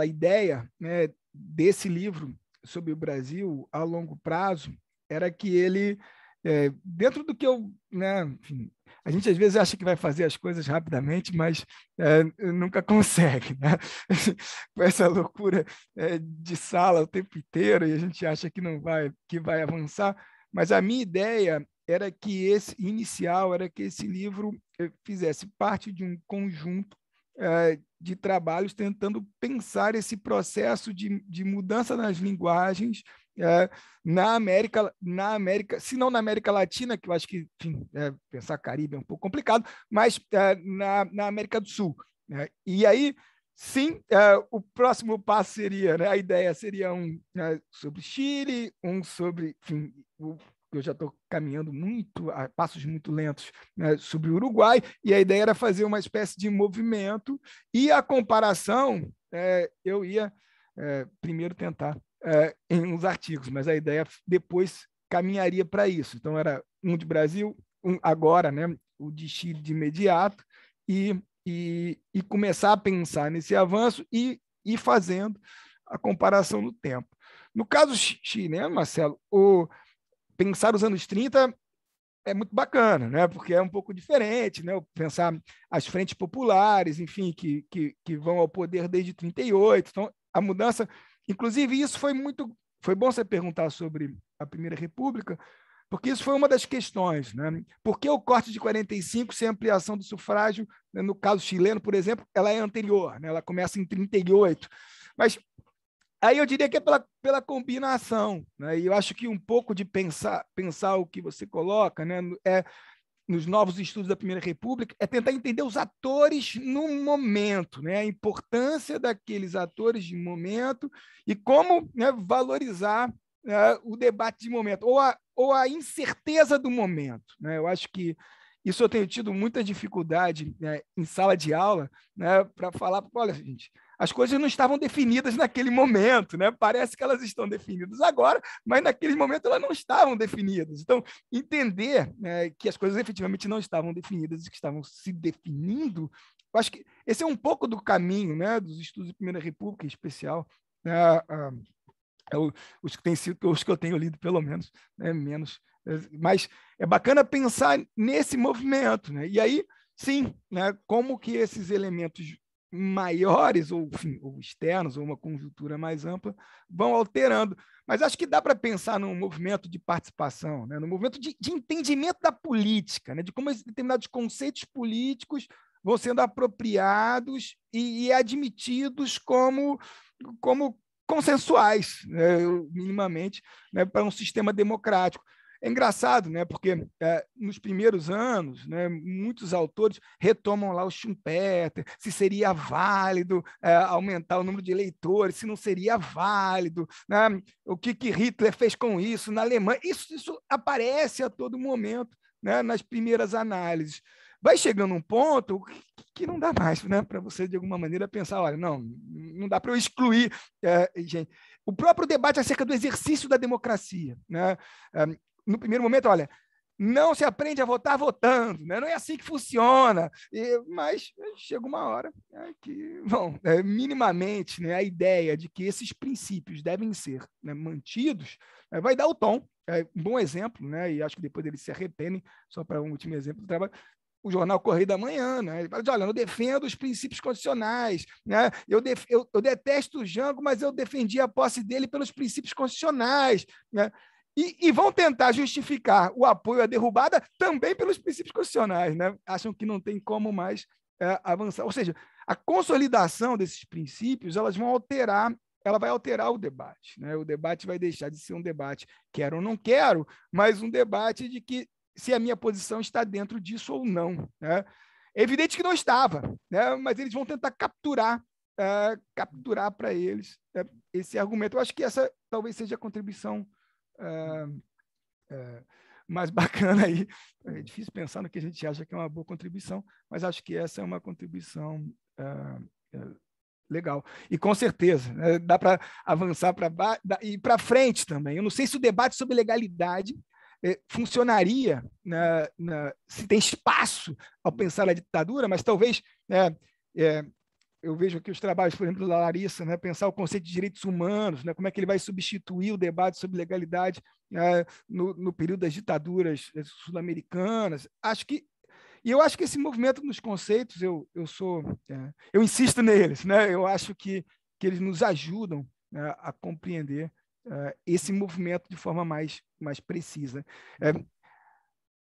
a ideia né, desse livro sobre o Brasil a longo prazo era que ele, é, dentro do que eu. Né, enfim, a gente às vezes acha que vai fazer as coisas rapidamente, mas é, nunca consegue. Né? Com essa loucura é, de sala o tempo inteiro e a gente acha que não vai, que vai avançar. Mas a minha ideia era que esse inicial era que esse livro é, fizesse parte de um conjunto eh, de trabalhos tentando pensar esse processo de, de mudança nas linguagens é, na América, na América, se não na América Latina, que eu acho que enfim, é, pensar Caribe é um pouco complicado, mas é, na, na, América do Sul. Né? E aí, sim, o próximo passo seria, né, a ideia seria um sobre Chile, um sobre enfim, o, eu já estou caminhando muito, a passos muito lentos, né, sobre o Uruguai, e a ideia era fazer uma espécie de movimento, e a comparação é, eu ia é, primeiro tentar é, em uns artigos, mas a ideia depois caminharia para isso. Então, era um de Brasil, um, agora né, o de Chile de imediato, e, e, e começar a pensar nesse avanço e ir fazendo a comparação no tempo. No caso chileno, Marcelo, o, pensar os anos 30 é muito bacana, né? Porque é um pouco diferente, né? Pensar as frentes populares, enfim, que, que, que vão ao poder desde 38. Então, a mudança, inclusive, isso foi muito, foi bom você perguntar sobre a Primeira República, porque isso foi uma das questões, né? Por que o corte de 45 sem ampliação do sufrágio, né? no caso chileno, por exemplo, ela é anterior, né? Ela começa em 38. Mas Aí eu diria que é pela, pela combinação, né? e eu acho que um pouco de pensar, pensar o que você coloca né? é, nos novos estudos da Primeira República é tentar entender os atores no momento, né? a importância daqueles atores de momento e como né, valorizar né, o debate de momento, ou a, ou a incerteza do momento. Né? Eu acho que isso eu tenho tido muita dificuldade né, em sala de aula né, para falar, olha, gente, as coisas não estavam definidas naquele momento, né? Parece que elas estão definidas agora, mas naquele momento elas não estavam definidas. Então, entender né, que as coisas efetivamente não estavam definidas e que estavam se definindo, eu acho que esse é um pouco do caminho, né, dos estudos de Primeira República, em especial, né, uh, os que têm sido, os que eu tenho lido, pelo menos, né, menos, é, mas é bacana pensar nesse movimento, né? E aí, sim, né, como que esses elementos maiores ou, enfim, ou externos, ou uma conjuntura mais ampla, vão alterando. Mas acho que dá para pensar num movimento de participação, né? no movimento de, de entendimento da política, né? de como determinados conceitos políticos vão sendo apropriados e, e admitidos como, como consensuais, né? minimamente, né? para um sistema democrático. É engraçado, né? Porque é, nos primeiros anos, né, muitos autores retomam lá o Schumpeter, se seria válido é, aumentar o número de eleitores, se não seria válido, né? o que, que Hitler fez com isso na Alemanha. Isso, isso aparece a todo momento né, nas primeiras análises. Vai chegando um ponto que não dá mais né, para você, de alguma maneira, pensar: olha, não, não dá para eu excluir. É, gente. O próprio debate acerca do exercício da democracia. Né? É, no primeiro momento, olha, não se aprende a votar votando, né? não é assim que funciona. E, mas chega uma hora né, que, bom, é, minimamente, né, a ideia de que esses princípios devem ser né, mantidos é, vai dar o tom. É um bom exemplo, né? e acho que depois eles se arrependem, só para um último exemplo do trabalho, o jornal Correio da Manhã, né? Ele fala de, olha, eu defendo os princípios constitucionais, né? Eu, def eu, eu detesto o Jango, mas eu defendi a posse dele pelos princípios constitucionais, né? E, e, vão tentar justificar o apoio à derrubada também pelos princípios constitucionais, né? Acham que não tem como mais é, avançar. Ou seja, a consolidação desses princípios, elas vão alterar, ela vai alterar o debate, né? O debate vai deixar de ser um debate quero ou não quero, mas um debate de que se a minha posição está dentro disso ou não, né? É evidente que não estava, né? Mas eles vão tentar capturar Uh, capturar para eles uh, esse argumento. Eu acho que essa talvez seja a contribuição Uh, mais bacana aí. É difícil pensar no que a gente acha que é uma boa contribuição, mas acho que essa é uma contribuição uh, legal. E com certeza, né, dá para avançar para e para frente também. Eu não sei se o debate sobre legalidade eh, funcionaria na, se tem espaço ao pensar na ditadura, mas talvez né, eh, eu vejo aqui os trabalhos, por exemplo, da Larissa, né, pensar o conceito de direitos humanos, né, como é que ele vai substituir o debate sobre legalidade né, no, no, período das ditaduras eh, sul-americanas. Acho que e eu acho que esse movimento nos conceitos, eu, eu sou, é, eu insisto neles, né? Eu acho que, que eles nos ajudam né, a compreender esse movimento de forma mais, mais precisa. É,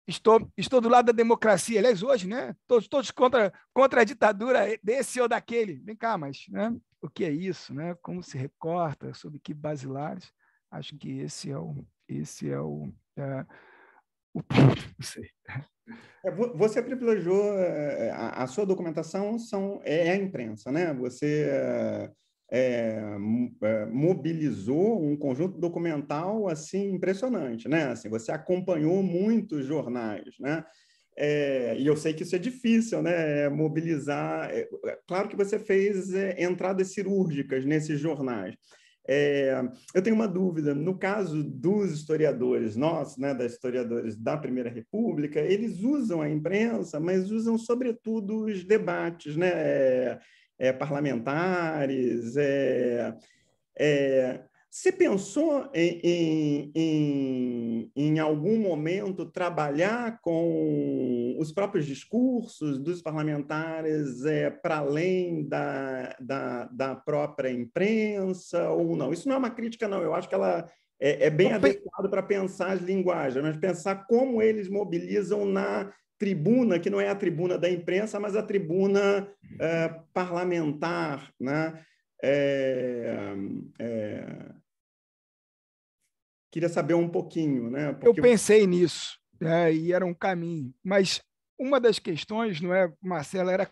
Estou, estou do lado da democracia. Aliás, hoje, né? Todos, todos contra, contra a ditadura desse ou daquele. Vem cá, mas né? o que é isso? Né? Como se recorta? Sobre que basilares? Acho que esse é o, esse é o, é, o Não sei. É, você privilegiou é, é, a, a sua documentação são é a imprensa, né? Você é, é, mobilizou um conjunto documental assim impressionante, né? Assim, você acompanhou muitos jornais, né? É, e eu sei que isso é difícil, né? É mobilizar. É, é, claro que você fez entradas cirúrgicas nesses jornais. eu tenho uma dúvida. No caso dos historiadores nossos, né, das historiadores da Primeira República, eles usam a imprensa, mas usam sobretudo os debates, né? é, parlamentares. É, é, você pensou em, em, em, em, algum momento trabalhar com os próprios discursos dos parlamentares é, para além da, da, da, própria imprensa ou não? Isso não é uma crítica, não. Eu acho que ela é, é bem adequada para pensar as linguagens, mas pensar como eles mobilizam na tribuna que não é a tribuna da imprensa, mas a tribuna eh, parlamentar, né? É, é... Queria saber um pouquinho, né? Porque... Eu pensei nisso né? e era um caminho, mas uma das questões, não é, Marcela, era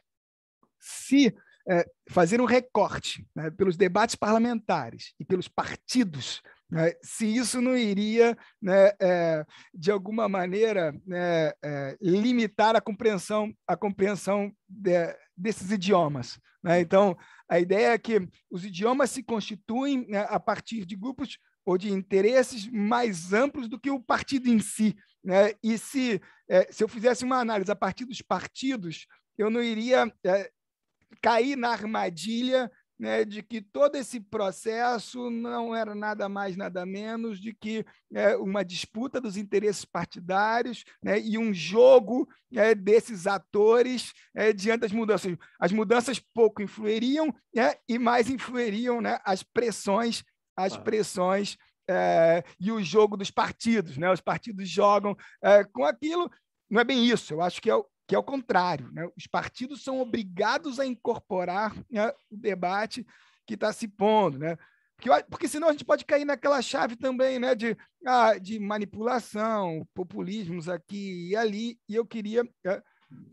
se é, fazer um recorte né, pelos debates parlamentares e pelos partidos né? Se isso não iria, né, é, de alguma maneira, né, é, limitar a compreensão, a compreensão de, desses idiomas. Né? Então, a ideia é que os idiomas se constituem né, a partir de grupos ou de interesses mais amplos do que o partido em si. Né? E se, é, se eu fizesse uma análise a partir dos partidos, eu não iria cair na armadilha né, de que todo esse processo não era nada mais, nada menos de que é, uma disputa dos interesses partidários né, e um jogo é, desses atores é, diante das mudanças. As mudanças pouco influiriam né, e mais influiriam né, as pressões, as ah. pressões é, e o jogo dos partidos. Né, os partidos jogam é, com aquilo. Não é bem isso. Eu acho que é que é o contrário. Né? Os partidos são obrigados a incorporar né, o debate que está se pondo. Né? Porque, porque senão a gente pode cair naquela chave também né, de, ah, de manipulação, populismos aqui e ali, e eu queria é,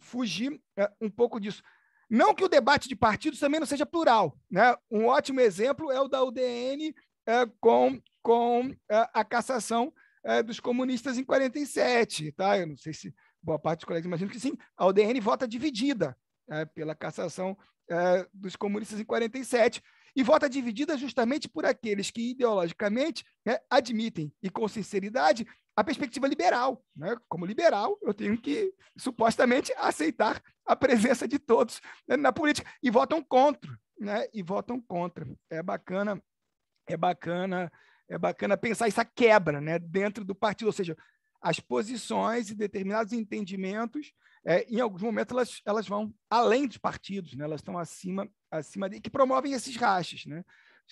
fugir é, um pouco disso. Não que o debate de partidos também não seja plural. Né? Um ótimo exemplo é o da UDN é, com, com é, a cassação é, dos comunistas em 47. Tá? Eu não sei se boa parte dos colegas imaginam que sim, a UDN vota dividida é, pela cassação é, dos comunistas em 47 e vota dividida justamente por aqueles que ideologicamente né, admitem e com sinceridade a perspectiva liberal. Né? Como liberal, eu tenho que supostamente aceitar a presença de todos né, na política e votam contra, né? E votam contra. É bacana, é bacana, é bacana pensar essa quebra, né? Dentro do partido, ou seja, as posições e determinados entendimentos, é, em alguns momentos, elas, elas vão além dos partidos, né? elas estão acima, acima de, que promovem esses rachas. Né?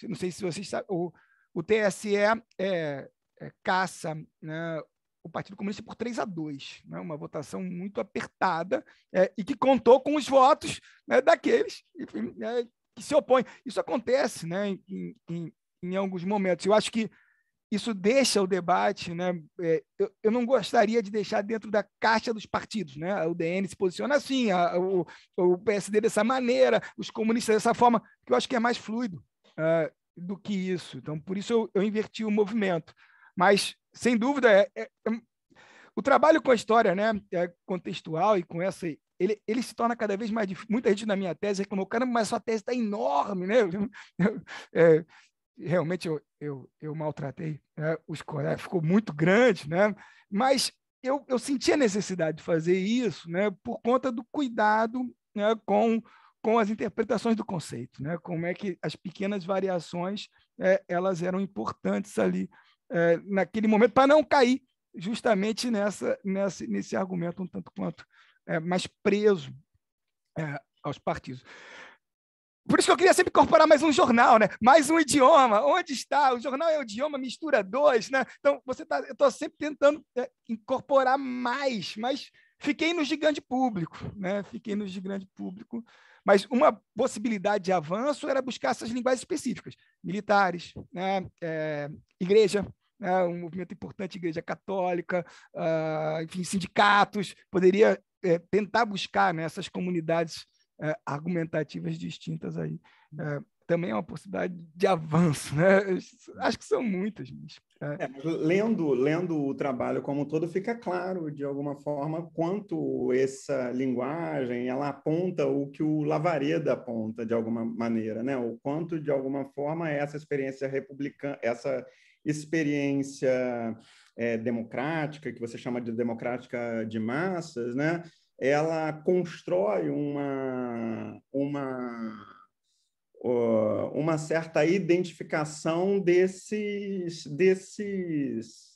Não sei se vocês sabem, o, o TSE é, é, é, caça né, o Partido Comunista por 3 a 2, né, uma votação muito apertada é, e que contou com os votos né, daqueles enfim, é, que se opõem. Isso acontece né, em, em, em, alguns momentos. Eu acho que isso deixa o debate, né? É, eu, eu, não gostaria de deixar dentro da caixa dos partidos, né? O DN se posiciona assim, a, o, o, PSD dessa maneira, os comunistas dessa forma, que eu acho que é mais fluido uh, do que isso. Então, por isso eu, eu, inverti o movimento. Mas, sem dúvida, é, é, é, o trabalho com a história, né? É contextual e com essa ele, ele, se torna cada vez mais difícil. Muita gente na minha tese reclamou, caramba, mas sua tese está enorme, né? É, realmente eu, eu, eu maltratei né? os colegas, ficou muito grande, né? mas eu, eu senti a necessidade de fazer isso né? por conta do cuidado né? com, com as interpretações do conceito, né? como é que as pequenas variações é, elas eram importantes ali é, naquele momento, para não cair justamente nessa, nessa, nesse argumento um tanto quanto é, mais preso é, aos partidos. Por isso que eu queria sempre incorporar mais um jornal, né? Mais um idioma. Onde está? O jornal é o idioma, mistura dois, né? Então, você tá, eu estou sempre tentando é, incorporar mais, mas fiquei no gigante público, né? Fiquei no gigante público. Mas uma possibilidade de avanço era buscar essas linguagens específicas, militares, né? É, igreja, né? um movimento importante, igreja católica, uh, enfim, sindicatos, poderia é, tentar buscar nessas né? comunidades é, argumentativas distintas aí. Uhum. É, também é uma possibilidade de avanço, né? Uhum. Acho que são muitas. Mas, é. é lendo, lendo o trabalho como um todo, fica claro, de alguma forma, quanto essa linguagem ela aponta o que o Lavareda aponta, de alguma maneira, né? O quanto, de alguma forma, essa experiência republicana, essa experiência é, democrática, que você chama de democrática de massas, né? ela constrói uma, uma, uma certa identificação desses, desses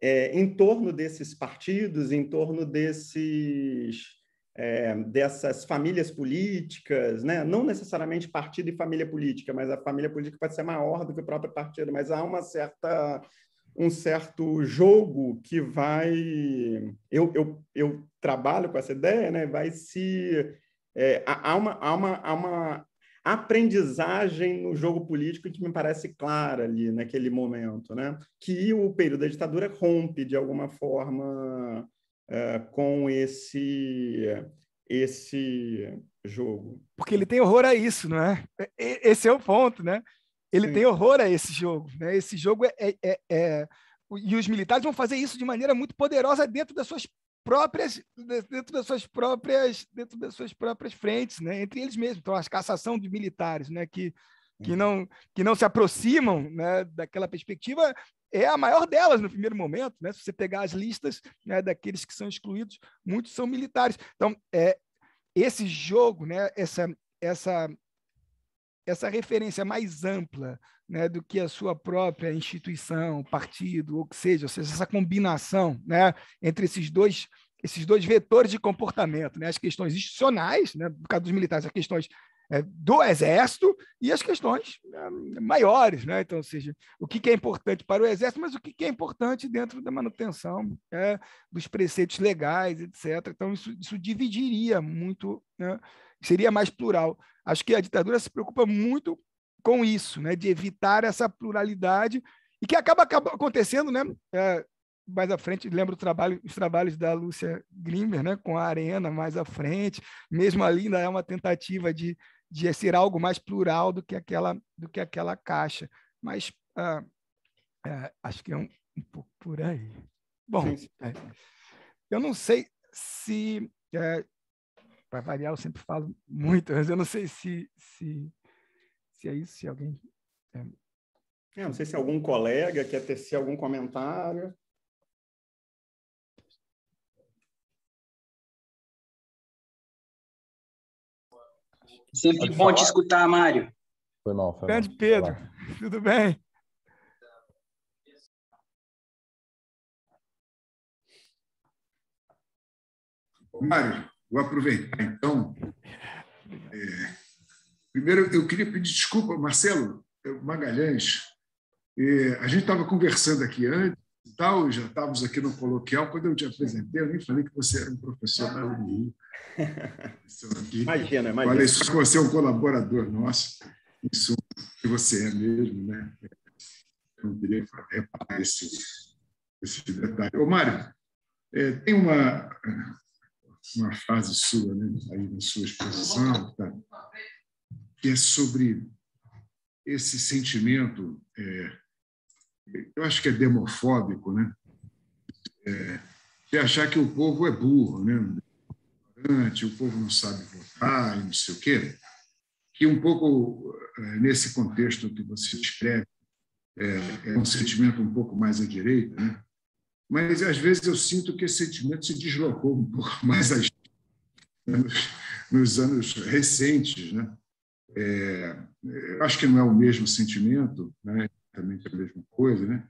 é, em torno desses partidos, em torno desses é, dessas famílias políticas, né? não necessariamente partido e família política, mas a família política pode ser maior do que o próprio partido, mas há uma certa um certo jogo que vai. Eu, eu, eu trabalho com essa ideia, né? vai se. É, há, uma, há, uma, há uma aprendizagem no jogo político que me parece clara ali, naquele momento, né? que o período da ditadura rompe, de alguma forma, é, com esse, esse jogo. Porque ele tem horror a isso, não é? Esse é o ponto, né? Ele Sim. tem horror a esse jogo. Né? Esse jogo é, é, é, é, E os militares vão fazer isso de maneira muito poderosa dentro das suas próprias dentro das suas próprias dentro das suas próprias frentes né entre eles mesmos então a cassação de militares né que que uhum. não que não se aproximam né daquela perspectiva é a maior delas no primeiro momento né se você pegar as listas né, daqueles que são excluídos muitos são militares então é esse jogo né essa essa essa referência mais ampla né, do que a sua própria instituição, partido, ou que seja, ou seja, essa combinação né, entre esses dois esses dois vetores de comportamento, né, as questões institucionais, né, no caso dos militares, as questões é, do exército e as questões é, maiores, né? Então, ou seja, o que, que é importante para o exército, mas o que, que é importante dentro da manutenção é, dos preceitos legais, etc. Então, isso, isso dividiria muito, né? seria mais plural Acho que a ditadura se preocupa muito com isso, né, de evitar essa pluralidade e que acaba, acaba acontecendo, né? É, mais à frente, lembro trabalho, os trabalhos da Lúcia Grimmer, né, com a Arena mais à frente, mesmo ali ainda é uma tentativa de, de ser algo mais plural do que aquela, do que aquela caixa. Mas uh, uh, acho que é um, um, pouco por aí. Bom, é, eu não sei se é, para variar, eu sempre falo muito, mas eu não sei se, se, se é isso, se alguém. É. É, não sei se é algum colega quer tecer algum comentário. Sempre bom te escutar, Mário. Foi mal, foi Grande Pedro, Olá. tudo bem? Mário, Vou aproveitar, então. É, primeiro, eu queria pedir desculpa, Marcelo é, Magalhães. É, a gente estava conversando aqui antes e tal, já estávamos aqui no coloquial. Quando eu te apresentei, eu nem falei que você era um professor da UNI. Imagina, imagina. Falei só que você é um colaborador nosso. Isso que você é mesmo, né? Eu não queria reparar esse, esse detalhe. Ô, Mário, é, tem uma uma frase sua, né, aí na sua exposição, tá? que é sobre esse sentimento, é, eu acho que é demofóbico, né? É, de achar que o povo é burro, né? o povo não sabe votar, e não sei o quê. Que um pouco é, nesse contexto que você descreve é, é um sentimento um pouco mais à direita, né? mas às vezes eu sinto que esse sentimento se deslocou um pouco mais às, nos, nos anos recentes. Né? É, acho que não é o mesmo sentimento, né? também é a mesma coisa, né?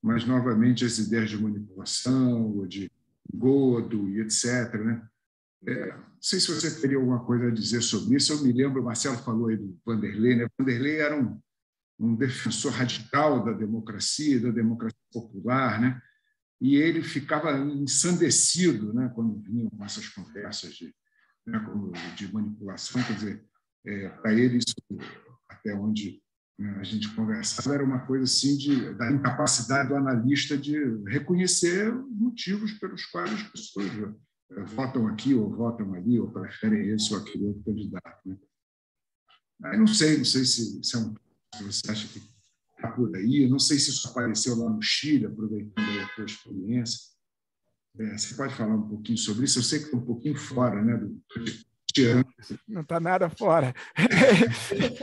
mas novamente as ideias de manipulação de godo e etc. Né? É, não sei se você teria alguma coisa a dizer sobre isso. Eu me lembro, o Marcelo falou aí do Vanderlei. Né? Vanderlei era um, um defensor radical da democracia, da democracia popular, né? e ele ficava ensandecido né, quando vinham com essas conversas de, né, de manipulação. Quer dizer, é, para ele, isso, até onde né, a gente conversava, era uma coisa assim de, da incapacidade do analista de reconhecer motivos pelos quais as pessoas é, votam aqui ou votam ali ou preferem esse ou aquele outro candidato. Né? Aí não sei, não sei se, se é um, se você acha que por aí. não sei se isso apareceu lá no Chile, aproveitando a tua experiência. É, você pode falar um pouquinho sobre isso? Eu sei que está um pouquinho fora, né? Do... Não está nada fora.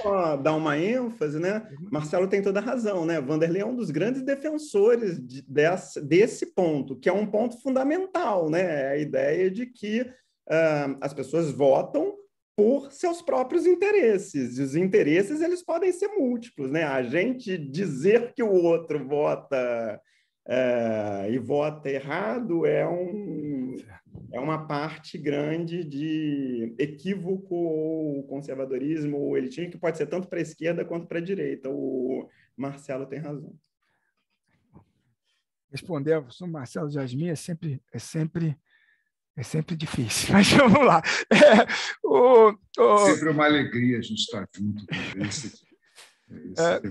Só dar uma ênfase, né? Marcelo tem toda a razão, né? Vanderlei é um dos grandes defensores de, desse, desse ponto, que é um ponto fundamental, né? É a ideia de que uh, as pessoas votam por seus próprios interesses. E os interesses eles podem ser múltiplos, né? A gente dizer que o outro vota é, e vota errado é um é uma parte grande de equívoco ou conservadorismo ou elitismo que pode ser tanto para a esquerda quanto para a direita. O Marcelo tem razão. Responder senhor Marcelo Jasmin é sempre é sempre é sempre difícil, mas vamos lá. É, o, o... Sempre é uma alegria a gente estar junto. é, é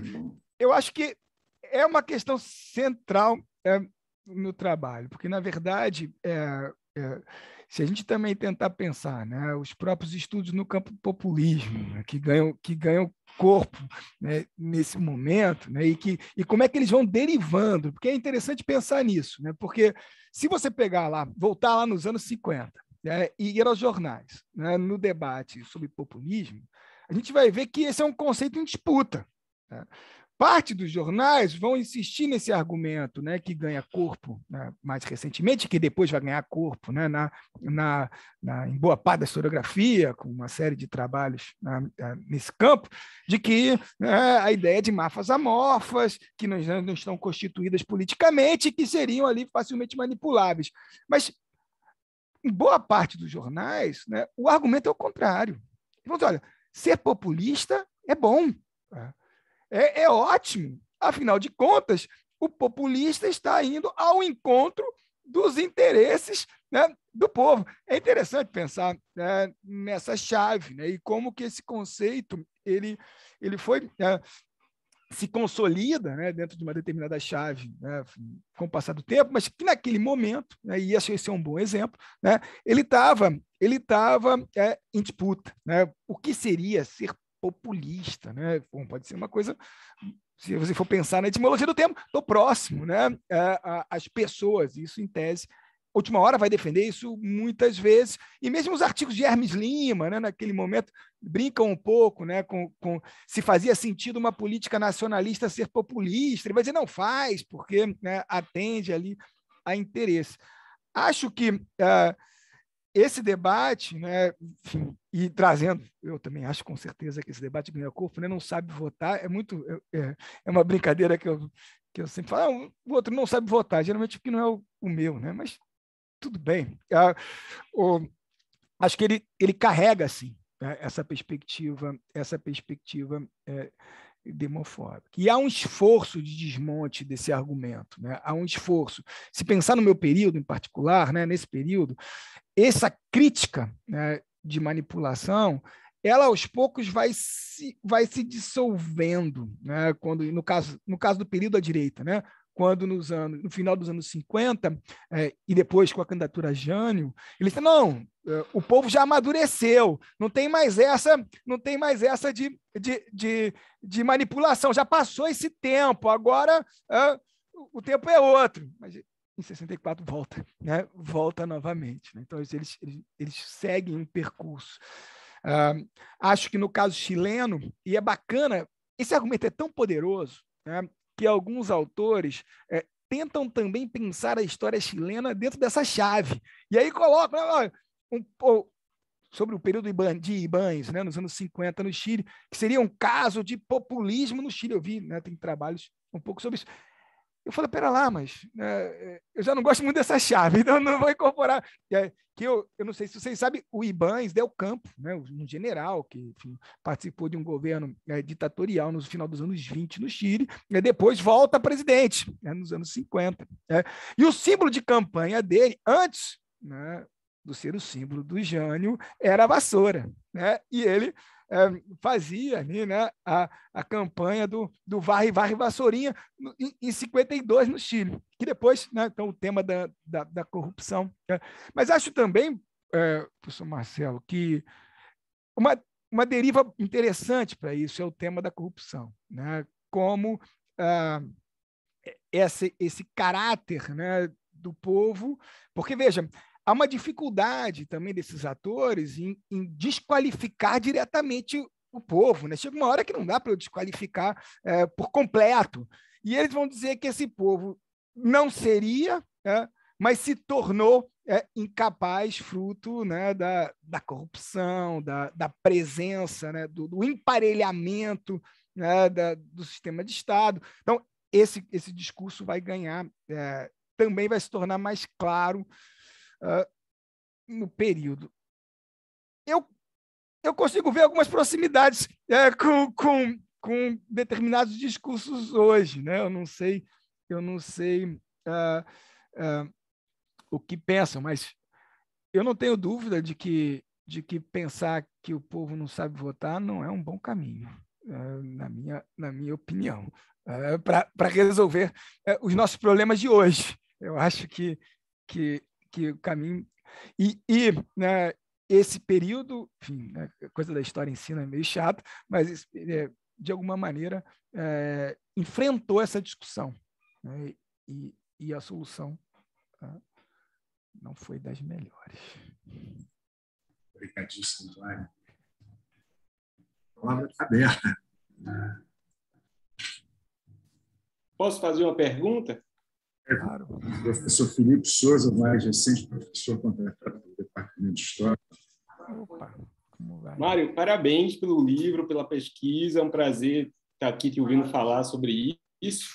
eu acho que é uma questão central é, no trabalho, porque, na verdade, é, é, se a gente também tentar pensar, né, os próprios estudos no campo do populismo, né, que, ganham, que ganham corpo né, nesse momento, né, e, que, e como é que eles vão derivando, porque é interessante pensar nisso, né, porque se você pegar lá, voltar lá nos anos 50 né, e ir aos jornais, né, no debate sobre populismo, a gente vai ver que esse é um conceito em disputa. Né? Parte dos jornais vão insistir nesse argumento, né, que ganha corpo né, mais recentemente, que depois vai ganhar corpo né, na, na, na, em boa parte da historiografia, com uma série de trabalhos né, eh, nesse campo, de que né, a ideia de mafas amorfas, que não, não estão constituídas politicamente, que seriam ali facilmente manipuláveis. Mas em boa parte dos jornais, né, o argumento é o contrário. Vamos dizer, olha, ser populista é bom. Tá? é, é ótimo. Afinal de contas, o populista está indo ao encontro dos interesses né, do povo. É interessante pensar né, nessa chave né, e como que esse conceito ele, ele foi né, se consolida né, dentro de uma determinada chave né, com o passar do tempo, mas que naquele momento, né, e acho esse é um bom exemplo, né, ele estava ele tava, é, em disputa. Né, o que seria ser populista, né? Bom, pode ser uma coisa, se você for pensar na etimologia do termo, do próximo, né? É, as pessoas, isso em tese, Última Hora vai defender isso muitas vezes, e mesmo os artigos de Hermes Lima, né, naquele momento, brincam um pouco né, com, com se fazia sentido uma política nacionalista ser populista. Ele vai dizer, não faz, porque né, atende ali a interesse. Acho que uh, esse debate, né, enfim, e trazendo, eu também acho com certeza que esse debate ganha corpo, né, não sabe votar, é muito é, é, é uma brincadeira que eu, que eu sempre falo, ah, o outro não sabe votar, geralmente porque não é o, o meu, né, mas tudo bem. Ah, o, acho que ele, ele carrega, assim, né, essa perspectiva, essa perspectiva é, demofóbica. E há um esforço de desmonte desse argumento, né? há um esforço. Se pensar no meu período em particular, né? nesse período, essa crítica né, de manipulação ela aos poucos vai se, vai se dissolvendo, né? Quando no caso, no caso do período à direita, né? quando nos anos, no final dos anos 50, é, e depois com a candidatura Jânio ele disse, não, é, o povo já amadureceu, não tem mais essa, não tem mais essa de, de, de, de manipulação, já passou esse tempo, agora é, o tempo é outro. Mas em 64 volta, né? volta novamente. Né? Então eles, eles, eles seguem um percurso. Ah, acho que no caso chileno, e é bacana, esse argumento é tão poderoso, né? que alguns autores é, tentam também pensar a história chilena dentro dessa chave. E aí colocam ó, um, sobre o período de Ibães, né, nos anos 50 no Chile, que seria um caso de populismo no Chile. Eu vi, né, tem trabalhos um pouco sobre isso. Eu falei, pera lá, mas né, é, eu já não gosto muito dessa chave, então não vou incorporar. É, que eu, eu não sei se vocês sabem, o Ibães Del Campo, né, um general que enfim, participou de um governo é, ditatorial no final dos anos 20 no Chile, e né, depois volta presidente, né, nos anos 50. E o símbolo de campanha dele, antes né, do ser o símbolo do Jânio era a vassoura, né? E ele é, fazia ali, né, a, a campanha do, do varre, varre, vassourinha no, em, em 52 no Chile, que depois, né, então o tema da, da, da corrupção. Né? Mas acho também, é, professor Marcelo, que uma, uma deriva interessante para isso é o tema da corrupção, né? Como ah, esse, esse caráter, né, do povo, porque veja, há uma dificuldade também desses atores em, em desqualificar diretamente o povo. Né? Chega uma hora que não dá para eu desqualificar é, por completo. E eles vão dizer que esse povo não seria, é, mas se tornou é, incapaz, fruto né, da, da corrupção, da, da presença, né, do, do emparelhamento né, da, do sistema de Estado. Então, esse, esse discurso vai ganhar, é, também vai se tornar mais claro ah, no período. Eu, eu consigo ver algumas proximidades é, com, com, com determinados discursos hoje, né? Eu não sei, eu não sei uh, uh, o que pensam, mas eu não tenho dúvida de que de que pensar que o povo não sabe votar não é um bom caminho, uh, na minha na minha opinião, para resolver eh, os nossos problemas de hoje. Eu acho que que que o caminho. E, e né, esse período, enfim, né, coisa da história ensina é meio chato, mas é, de alguma maneira é, enfrentou essa discussão. Né, e, e a solução tá, não foi das melhores. Obrigadíssimo, Santuário. É? Palavra tá aberta. Posso fazer uma pergunta? Claro. professor Felipe Souza, mais recente professor contratado do é é Departamento de História. Opa, como vai? Mário, parabéns pelo livro, pela pesquisa. É um prazer estar aqui te ouvindo falar sobre isso.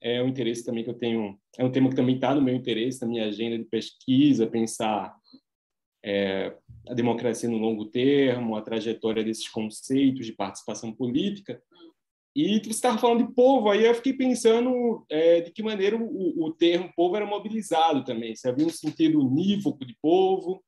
É um interesse também que eu tenho, é um tema que também está no meu interesse, na minha agenda de pesquisa, pensar é, a democracia no longo termo, a trajetória desses conceitos de participação política. E você estava falando de povo, aí eu fiquei pensando é, de que maneira o, o, termo povo era mobilizado também. Se havia um sentido unívoco de povo,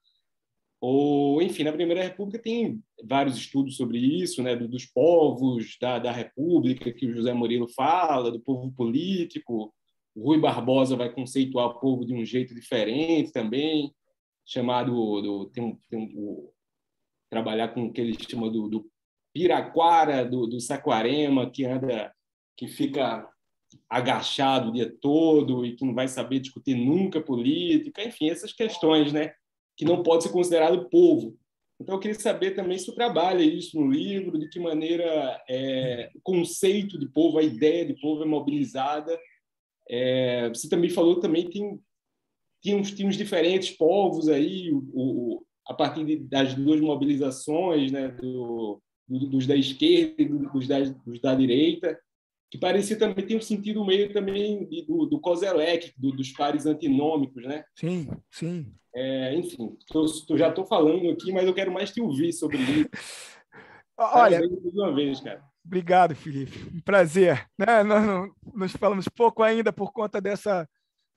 ou, enfim, na Primeira República tem vários estudos sobre isso, né, dos povos da, da República, que o José Murilo fala, do povo político. O Rui Barbosa vai conceituar o povo de um jeito diferente também, chamado. Do, tem um, tem um, trabalhar com o que ele chama do, do piraquara do, do Saquarema, que anda, que fica agachado o dia todo e que não vai saber discutir nunca política, enfim, essas questões, né? Que não pode ser considerado povo. Então, eu queria saber também se tu trabalha isso no livro, de que maneira é, o conceito de povo, a ideia de povo é mobilizada. É, você também falou também tem tinha uns, uns diferentes povos aí, o, o, a partir de, das duas mobilizações, né, do, dos da esquerda e dos da, dos da direita, que parecia também tem um sentido meio também de, do, do Kozelec, do, dos pares antinômicos, né? Sim, sim. É, enfim, tô, tô, já estou falando aqui, mas eu quero mais te ouvir sobre isso. Tá olha, uma vez, cara. Obrigado, Felipe. Um prazer. Né? Nós, não, nós falamos pouco ainda por conta dessa,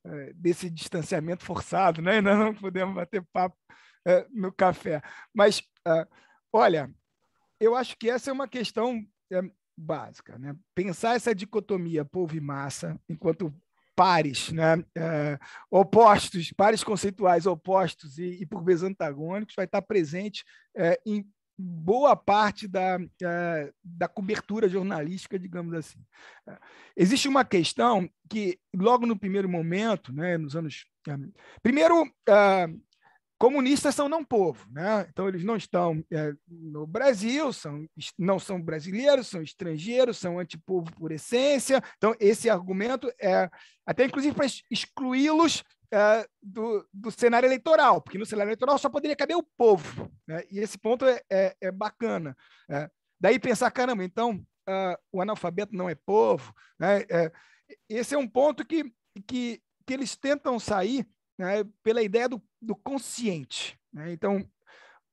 é, desse distanciamento forçado, né? ainda não podemos bater papo é, no café. Mas, uh, olha, eu acho que essa é uma questão é, básica, né? Pensar essa dicotomia povo e massa, enquanto pares, né? É, opostos, pares conceituais opostos e, e por vezes antagônicos, vai estar presente é, em boa parte da, é, da cobertura jornalística, digamos assim. É, existe uma questão que, logo no primeiro momento, né, nos anos. É, primeiro, comunistas são não povo, né? Então eles não estão é, no Brasil, são, não são brasileiros, são estrangeiros, são antipovo por essência. Então esse argumento é até inclusive para excluí-los é, do, do, cenário eleitoral, porque no cenário eleitoral só poderia caber o povo. Né? E esse ponto é, é, é bacana. Né? Daí pensar caramba, então uh, o analfabeto não é povo. Né? É, esse é um ponto que, que, que eles tentam sair né, pela ideia do do consciente. Né? Então,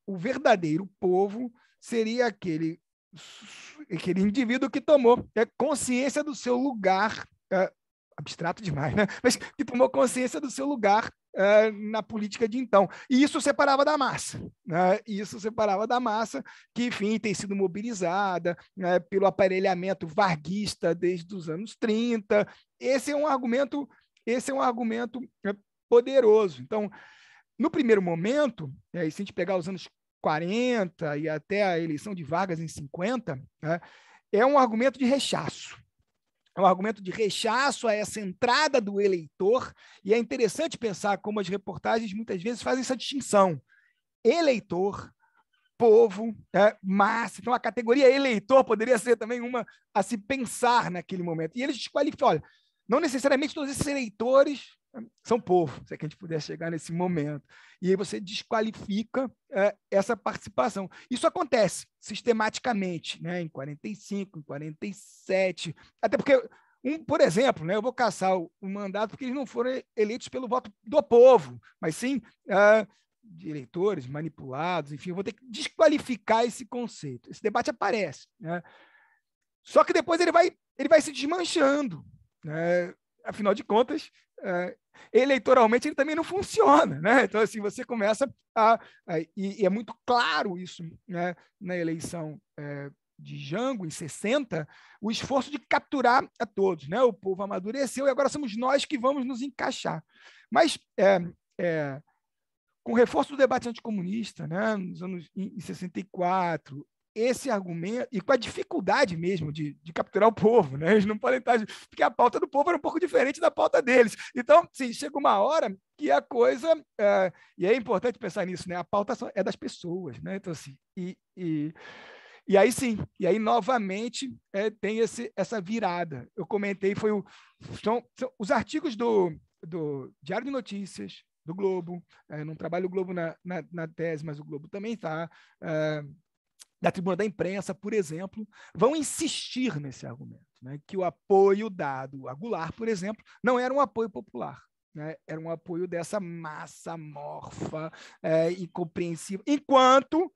o verdadeiro povo seria aquele, aquele indivíduo que tomou é consciência do seu lugar, é, abstrato demais, né? mas que tomou consciência do seu lugar é, na política de então. E isso separava da massa. Né? Isso separava da massa, que, enfim, tem sido mobilizada né, pelo aparelhamento varguista desde os anos 30. Esse é um argumento, esse é um argumento é, poderoso. Então, no primeiro momento, é, e se a gente pegar os anos 40 e até a eleição de Vargas em 50, né, é um argumento de rechaço. É um argumento de rechaço a essa entrada do eleitor, e é interessante pensar como as reportagens muitas vezes fazem essa distinção. Eleitor, povo, é, massa. Então, a categoria eleitor poderia ser também uma a se pensar naquele momento. E eles desqualificam. Olha, não necessariamente todos esses eleitores são povo se é que a gente pudesse chegar nesse momento. E aí você desqualifica é, essa participação. Isso acontece sistematicamente, né? em 45, em 47, até porque, um, por exemplo, né, eu vou caçar o, o mandato porque eles não foram eleitos pelo voto do povo, mas sim é, de eleitores manipulados, enfim, eu vou ter que desqualificar esse conceito. Esse debate aparece. Né? Só que depois ele vai, ele vai se desmanchando. Né? afinal de contas, é, eleitoralmente ele também não funciona, né? Então, assim, você começa a... a e, e, é muito claro isso né? na eleição é, de Jango, em 60, o esforço de capturar a todos, né? O povo amadureceu e agora somos nós que vamos nos encaixar. Mas... É, é com o reforço do debate anticomunista, né, nos anos em 64, esse argumento e com a dificuldade mesmo de, de capturar o povo, né? Eles não podem estar porque a pauta do povo era um pouco diferente da pauta deles. Então, sim, chega uma hora que a coisa é, e é importante pensar nisso, né? A pauta é das pessoas, né? Então assim e, e, e aí sim, e aí novamente é, tem esse, essa virada. Eu comentei foi o são, são os artigos do, do Diário de Notícias, do Globo. É, não trabalho o Globo na, na, na, tese, mas o Globo também está. É, da tribuna da imprensa, por exemplo, vão insistir nesse argumento, né, que o apoio dado a Goulart, por exemplo, não era um apoio popular. Né, era um apoio dessa massa amorfa, é, incompreensível, enquanto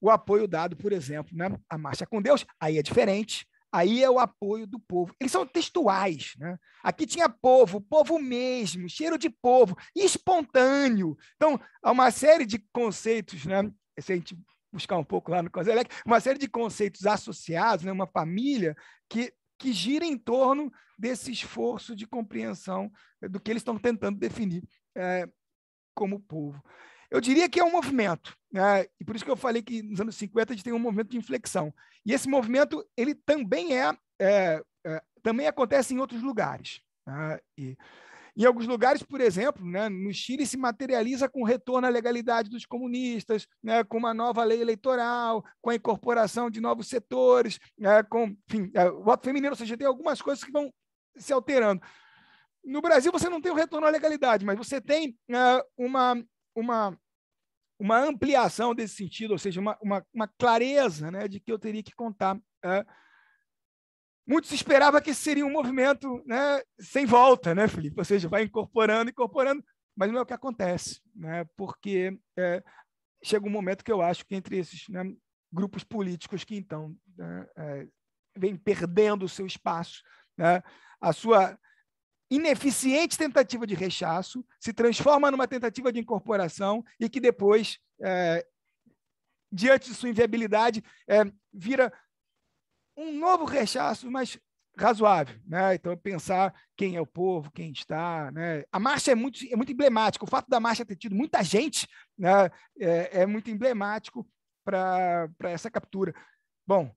o apoio dado, por exemplo, né, A Marcha com Deus, aí é diferente, aí é o apoio do povo. Eles são textuais. Né? Aqui tinha povo, povo mesmo, cheiro de povo, espontâneo. Então, há uma série de conceitos, né? se a gente buscar um pouco lá no Kozelec, uma série de conceitos associados, né, uma família que, que gira em torno desse esforço de compreensão eh, do que eles estão tentando definir é, como povo. Eu diria que é um movimento, né? e por isso que eu falei que nos anos 50 a gente tem um movimento de inflexão. E esse movimento ele também é, é, é também acontece em outros lugares. Né? E, em alguns lugares, por exemplo, né, no Chile se materializa com o retorno à legalidade dos comunistas, né, com uma nova lei eleitoral, com a incorporação de novos setores, né, com enfim, é, o voto feminino, ou seja, tem algumas coisas que vão se alterando. No Brasil, você não tem o retorno à legalidade, mas você tem né, uma, uma, uma ampliação desse sentido, ou seja, uma, uma, uma, clareza né, de que eu teria que contar né, Muitos esperavam que seria um movimento né, sem volta, né, Felipe? Ou seja, vai incorporando, incorporando, mas não é o que acontece, né? porque é, chega um momento que eu acho que entre esses né, grupos políticos que então né, é, vêm perdendo o seu espaço, né, a sua ineficiente tentativa de rechaço se transforma numa tentativa de incorporação e que depois, é, diante de sua inviabilidade, é, vira um novo rechaço, mas razoável, né? Então pensar quem é o povo, quem está, né? A marcha é muito é muito emblemática. O fato da marcha ter tido muita gente, né? É, é muito emblemático para essa captura. Bom,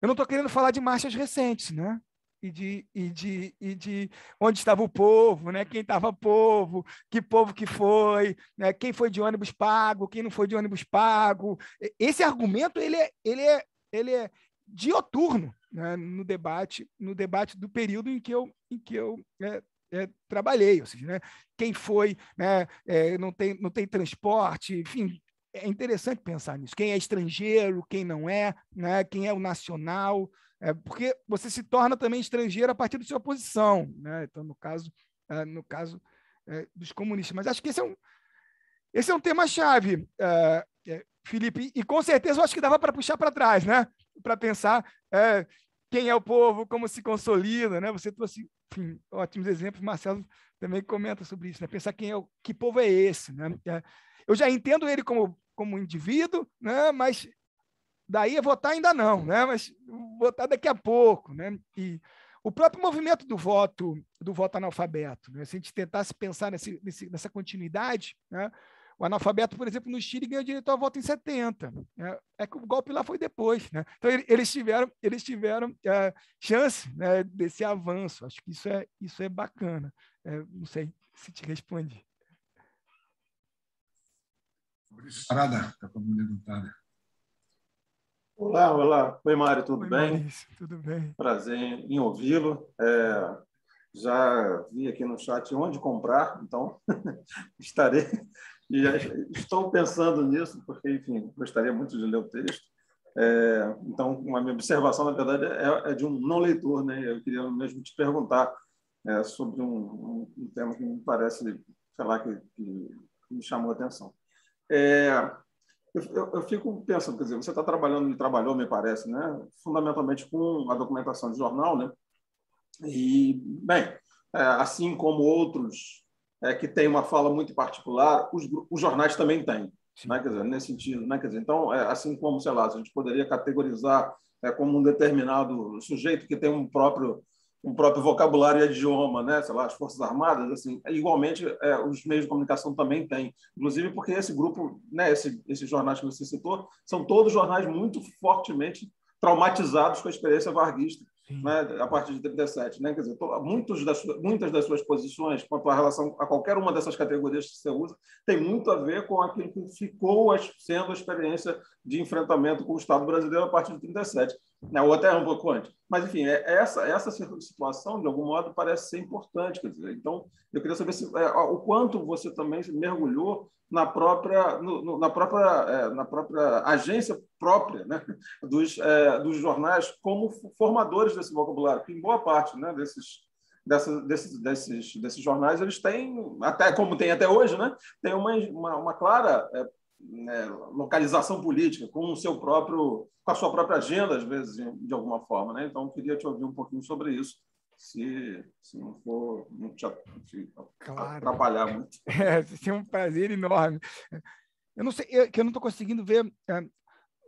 eu não estou querendo falar de marchas recentes, né? E de, e, de, e de onde estava o povo, né? quem estava povo, que povo que foi, né? quem foi de ônibus pago, quem não foi de ônibus pago. Esse argumento ele é, ele é, ele é, dioturno né, no debate no debate do período em que eu, em que eu é, é, trabalhei, ou seja, né, quem foi, né, é, não, tem, não tem transporte, enfim, é interessante pensar nisso. Quem é estrangeiro, quem não é, né, quem é o nacional, é, porque você se torna também estrangeiro a partir da sua posição, né? Então, no caso, é, no caso é, dos comunistas. Mas acho que esse é um, esse é um tema chave, é, Felipe, e com certeza eu acho que dava para puxar para trás, né? para pensar é, quem é o povo, como se consolida, né? Você trouxe enfim, ótimos exemplos, Marcelo também comenta sobre isso, né? Pensar quem é o, que povo é esse, né? É, eu já entendo ele como como indivíduo, né? Mas daí é votar ainda não, né? Mas votar daqui a pouco, né? E o próprio movimento do voto do voto analfabeto, né? Se a gente tentasse pensar nesse, nesse nessa continuidade, né? O analfabeto, por exemplo, no Chile ganhou direito ao voto em 70. É, é que o golpe lá foi depois. Né? Então, eles tiveram, eles tiveram é, chance né, desse avanço. Acho que isso é, isso é bacana. É, não sei se te respondi. Maurício Sarada, está com levantada. Olá, olá. Oi, Mário, tudo Oi, bem? Maurício, tudo bem. Prazer em ouvi-lo. É, já vi aqui no chat onde comprar, então estarei e estou pensando nisso, porque, enfim, gostaria muito de ler o texto. É, então, a minha observação, na verdade, é, é, de um não leitor, né? Eu queria mesmo te perguntar é, sobre um, um, tema que me parece, sei lá, que, que me chamou a atenção. É, eu, eu, eu, fico pensando, quer dizer, você está trabalhando e trabalhou, me parece, né? Fundamentalmente com a documentação de jornal, né? E, bem, é, assim como outros é, que tem uma fala muito particular, os, os jornais também têm. Né? Quer dizer, nesse sentido. Né? Quer dizer, então, é, assim como, sei lá, a gente poderia categorizar é, como um determinado sujeito que tem um próprio um próprio vocabulário e idioma, né? sei lá, as Forças Armadas, assim, é, igualmente é, os meios de comunicação também têm, inclusive porque esse grupo, né, esse, esses jornais que você citou, são todos jornais muito fortemente traumatizados com a experiência varguista, né, a partir de 37. Né? Quer dizer, muitos das, muitas das suas posições quanto à relação a qualquer uma dessas categorias que você usa tem muito a ver com aquilo que ficou sendo a experiência de enfrentamento com o Estado brasileiro a partir de 37 né? ou até um pouco antes. Mas, enfim, é, é essa, essa situação, de algum modo, parece ser importante. Quer dizer. Então, eu queria saber se, é, o quanto você também mergulhou na própria, no, no, na própria, é, na própria agência própria né? dos, é, dos jornais como formadores desse vocabulário, porque em boa parte né, desses desses, desses, desses jornais, eles têm, até como tem até hoje, né, tem uma, uma, uma clara é, né, localização política, com o seu próprio, com a sua própria agenda, às vezes, de, alguma forma. Né? Então, queria te ouvir um pouquinho sobre isso, se, se não for não te, te claro. atrapalhar muito. É, é um prazer enorme. Eu não sei, eu, que eu não estou conseguindo ver é,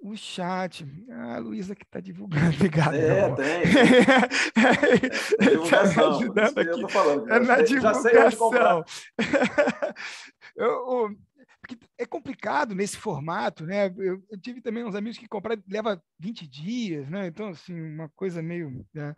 o chat. a Luísa que está divulgando, obrigado. É, tem. é, tá ajudando aqui. Eu tô falando, é na divulgação. Já sei onde comprar. eu, porque é complicado nesse formato, né? Eu, eu, tive também uns amigos que compraram, leva 20 dias, né? Então, assim, uma coisa meio. Né?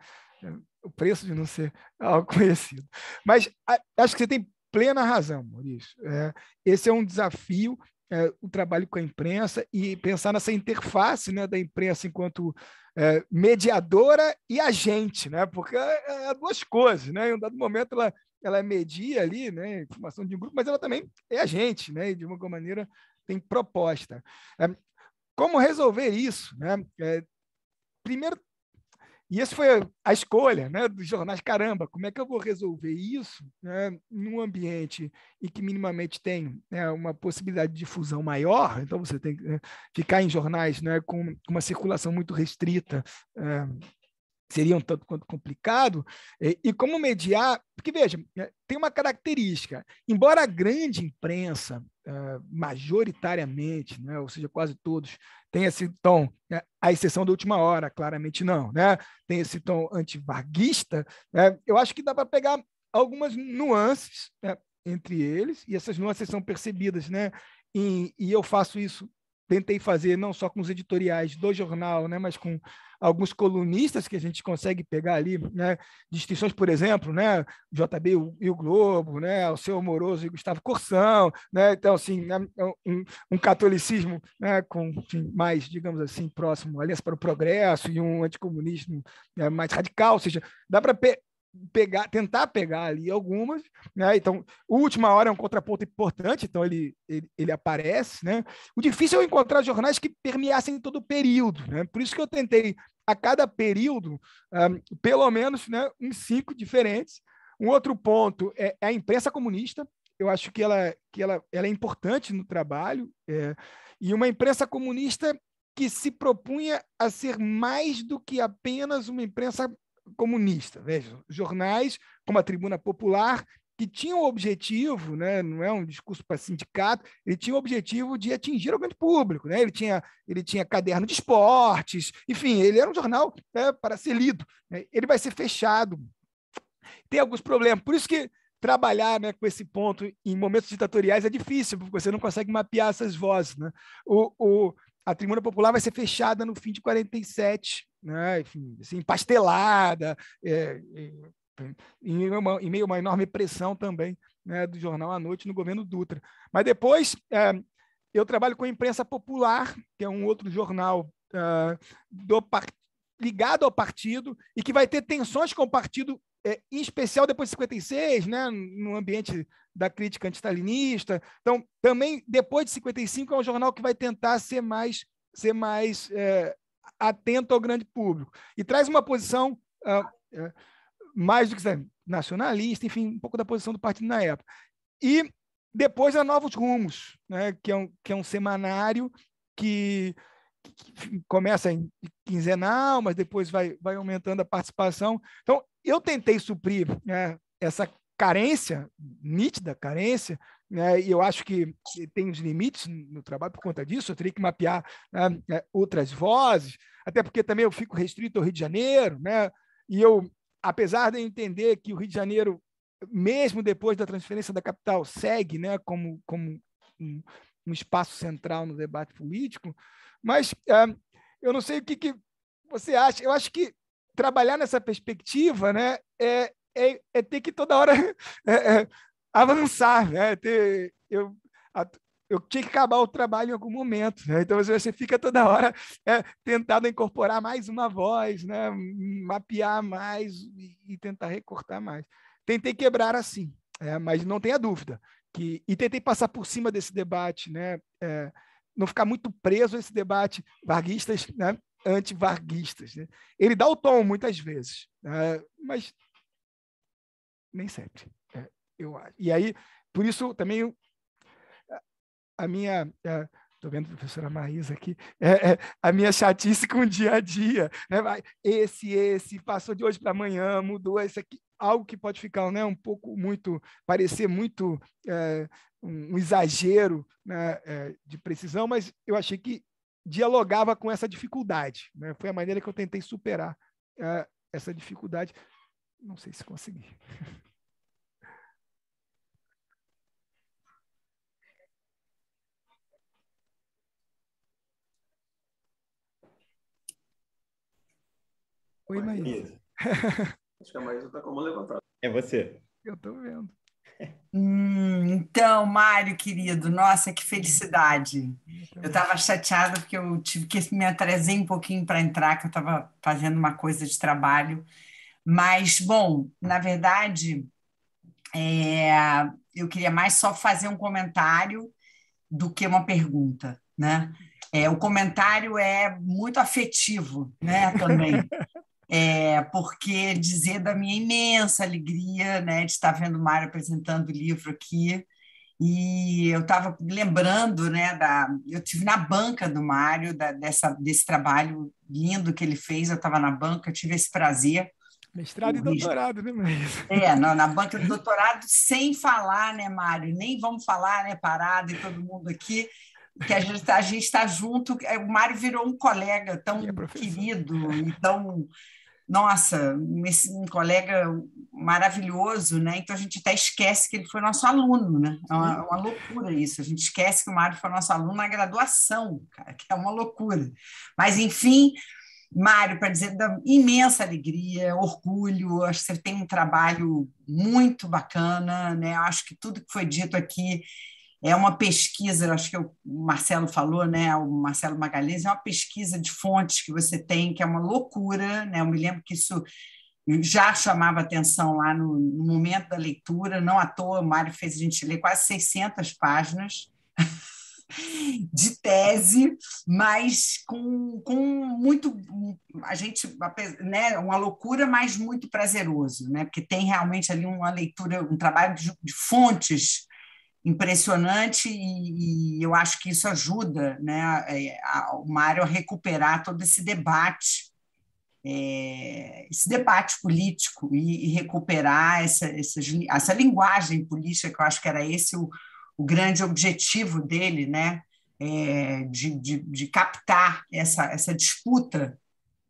O preço de não ser algo conhecido. Mas a, acho que você tem plena razão, Maurício. É, esse é um desafio, é, o trabalho com a imprensa e pensar nessa interface né, da imprensa enquanto é, mediadora e agente, né? Porque é, é duas coisas, né? Em um dado momento ela ela é media ali, né, informação de um grupo, mas ela também é a gente, né, e de alguma maneira tem proposta. É, como resolver isso? Né? É, primeiro, e essa foi a escolha né, dos jornais. Caramba, como é que eu vou resolver isso né, num ambiente e que minimamente tem né, uma possibilidade de difusão maior? Então, você tem que né, ficar em jornais né, com uma circulação muito restrita é, seria um tanto quanto complicado, eh, e, como mediar, porque veja, eh, tem uma característica, embora a grande imprensa, eh, majoritariamente, né, ou seja, quase todos, tenha esse tom, a né, exceção da última hora, claramente não, né, tem esse tom antivarguista, né, eu acho que dá para pegar algumas nuances né, entre eles, e essas nuances são percebidas, né, e eu faço isso tentei fazer não só com os editoriais do jornal, né, mas com alguns colunistas que a gente consegue pegar ali, né, distinções, por exemplo, né, JB e o Globo, né, o seu amoroso e Gustavo Corsão, né, então assim, né, um, um, catolicismo, né, com enfim, mais, digamos assim, próximo, Aliança para o Progresso e um anticomunismo né, mais radical, ou seja, dá para pegar, tentar pegar ali algumas, né? Então, última hora é um contraponto importante, então ele, ele, ele aparece, né? O difícil é encontrar jornais que permeassem todo o período, né? Por isso que eu tentei a cada período, um, pelo menos, né, uns cinco diferentes. Um outro ponto é, a imprensa comunista. Eu acho que ela, que ela, ela é importante no trabalho é, e uma imprensa comunista que se propunha a ser mais do que apenas uma imprensa comunista. Veja, jornais como a Tribuna Popular, que tinham o objetivo, né, não é um discurso para sindicato, ele tinha o objetivo de atingir o grande público. Né? Ele, tinha, ele tinha caderno de esportes, enfim, ele era um jornal né, para ser lido. Né? Ele vai ser fechado. Tem alguns problemas. Por isso que trabalhar né, com esse ponto em momentos ditatoriais é difícil, porque você não consegue mapear essas vozes. Né? O, o, a Tribuna Popular vai ser fechada no fim de 47, né? Enfim, assim, pastelada, é, é, em, uma, em meio a uma enorme pressão também né, do jornal à noite no governo Dutra. Mas depois é, eu trabalho com a imprensa popular, que é um outro jornal é, do, ligado ao partido e que vai ter tensões com o partido é, em especial depois de 56, né, no ambiente da crítica antistalinista. Então, também depois de 55 é um jornal que vai tentar ser mais ser mais é, atento ao grande público e traz uma posição ah, é, mais do que nacionalista, enfim, um pouco da posição do partido na época. E depois a é Novos Rumos, né, que, é um, que é um semanário que começa em quinzenal, mas depois vai, vai aumentando a participação. Então, eu tentei suprir né, essa carência, nítida carência, né, e eu acho que tem os limites no trabalho por conta disso, eu teria que mapear né, é, outras vozes, até porque também eu fico restrito ao Rio de Janeiro, né, e eu, apesar de eu entender que o Rio de Janeiro, mesmo depois da transferência da capital, segue né, como, como um, um espaço central no debate político, mas é, eu não sei o que, que, você acha. Eu acho que trabalhar nessa perspectiva né, é, é, é ter que toda hora é, é, avançar. Né? Ter, eu, a, eu tinha que acabar o trabalho em algum momento. Né? Então você fica toda hora é, incorporar mais uma voz, né? mapear mais e, e tentar recortar mais. Tentei quebrar assim, é, mas não tenha dúvida. Que, e tentei passar por cima desse debate, né? É, não ficar muito preso a esse debate varguistas, né? anti-varguistas. Né? Ele dá o tom muitas vezes, né? mas nem sempre. É, eu, e aí, por isso também a minha. Estou é, vendo a professora Maísa aqui, é, é, a minha chatice com o dia a dia. Né? Esse, esse, passou de hoje para amanhã, mudou esse aqui. Algo que pode ficar né, um pouco muito, parecer muito é, um exagero né, é, de precisão, mas eu achei que dialogava com essa dificuldade. Né? Foi a maneira que eu tentei superar é, essa dificuldade. Não sei se consegui. Oi, Maísa. Acho que a Maísa está com a mão levantada. É você. Eu estou vendo. Hum, então, Mário, querido, nossa, que hum. felicidade. Eu estava chateada porque eu tive que me atrasei um pouquinho para entrar, que eu estava fazendo uma coisa de trabalho. Mas, bom, na verdade, é, eu queria mais só fazer um comentário do que uma pergunta, né? É, o comentário é muito afetivo, né, também. é, porque dizer da minha imensa alegria né, de estar vendo o Mário apresentando o livro aqui. E eu estava lembrando, né, da, eu tive na banca do Mário, da, dessa, desse trabalho lindo que ele fez, eu estava na banca, eu tive esse prazer. Mestrado e doutorado, né, Mário? É, na banca do doutorado, sem falar, né, Mário? Nem vamos falar, né, parado e todo mundo aqui, que a gente tá, a está junto. É, o Mário virou um colega tão é querido, tão nossa, esse, um colega maravilhoso, né? Então a gente até esquece que ele foi nosso aluno, né? É uma, é uma loucura isso. A gente esquece que o Mário foi nosso aluno na graduação, cara, que é uma loucura. Mas, enfim, Mário, para dizer da imensa alegria, orgulho, acho que você tem um trabalho muito bacana, né? Acho que tudo que foi dito aqui é uma pesquisa, acho é que o Marcelo falou, né? O Marcelo Magalhães é uma pesquisa de fontes que você tem, que é uma loucura, né? Eu me lembro que isso já chamava atenção lá no, no momento da leitura, não à toa, o Mário fez a gente ler quase 600 páginas de tese, mas com, com muito a gente né, uma loucura, mas muito prazeroso, né? Porque tem realmente ali uma leitura, um trabalho de, de fontes impressionante e, e, eu acho que isso ajuda né, é, a, a, o Mário a recuperar todo esse debate, é, esse debate político e, e recuperar essa, essa, essa, linguagem política, que eu acho que era esse o, o grande objetivo dele, né, é, de, de, de, captar essa, essa disputa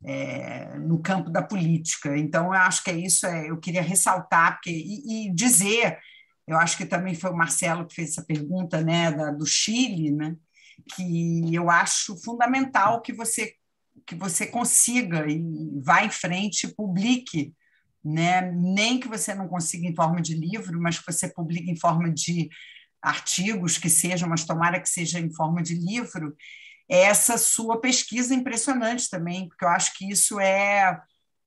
é, no campo da política. Então, eu acho que é isso, é, eu queria ressaltar porque, e, e dizer eu acho que também foi o Marcelo que fez essa pergunta, né, da, do Chile, né? Que eu acho fundamental que você que você consiga e vá em frente, publique, né? Nem que você não consiga em forma de livro, mas que você publique em forma de artigos que sejam, mas tomara que seja em forma de livro, essa sua pesquisa é impressionante também, porque eu acho que isso é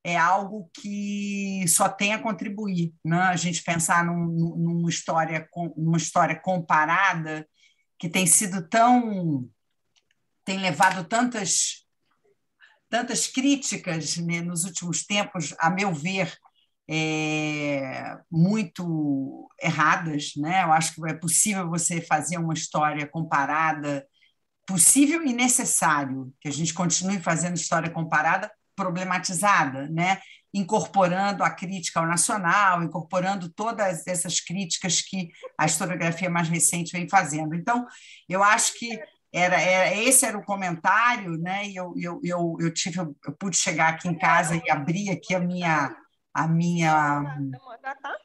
é algo que só tem a contribuir. Né? A gente pensar num, numa, história, numa história comparada que tem sido tão. tem levado tantas, tantas críticas né, nos últimos tempos, a meu ver, é, muito erradas. Né? Eu acho que é possível você fazer uma história comparada, possível e necessário que a gente continue fazendo história comparada problematizada, né? incorporando a crítica ao nacional, incorporando todas essas críticas que a historiografia mais recente vem fazendo. Então, eu acho que era, era esse era o comentário, né? E eu, eu, eu, eu tive, eu pude chegar aqui em casa e abrir aqui a minha a minha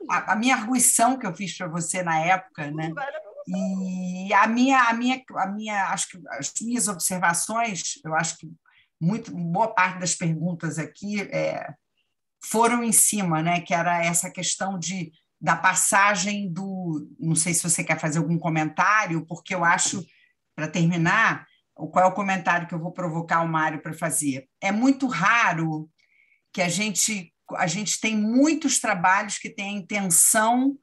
a, a minha arguição que eu fiz para você na época, né? E a minha, a minha, a minha, acho que as minhas observações, eu acho que muito boa parte das perguntas aqui é, foram em cima, né? Que era essa questão de da passagem do, não sei se você quer fazer algum comentário, porque eu acho, para terminar, qual é o comentário que eu vou provocar o Mário para fazer. É muito raro que a gente a gente tem muitos trabalhos que têm a intenção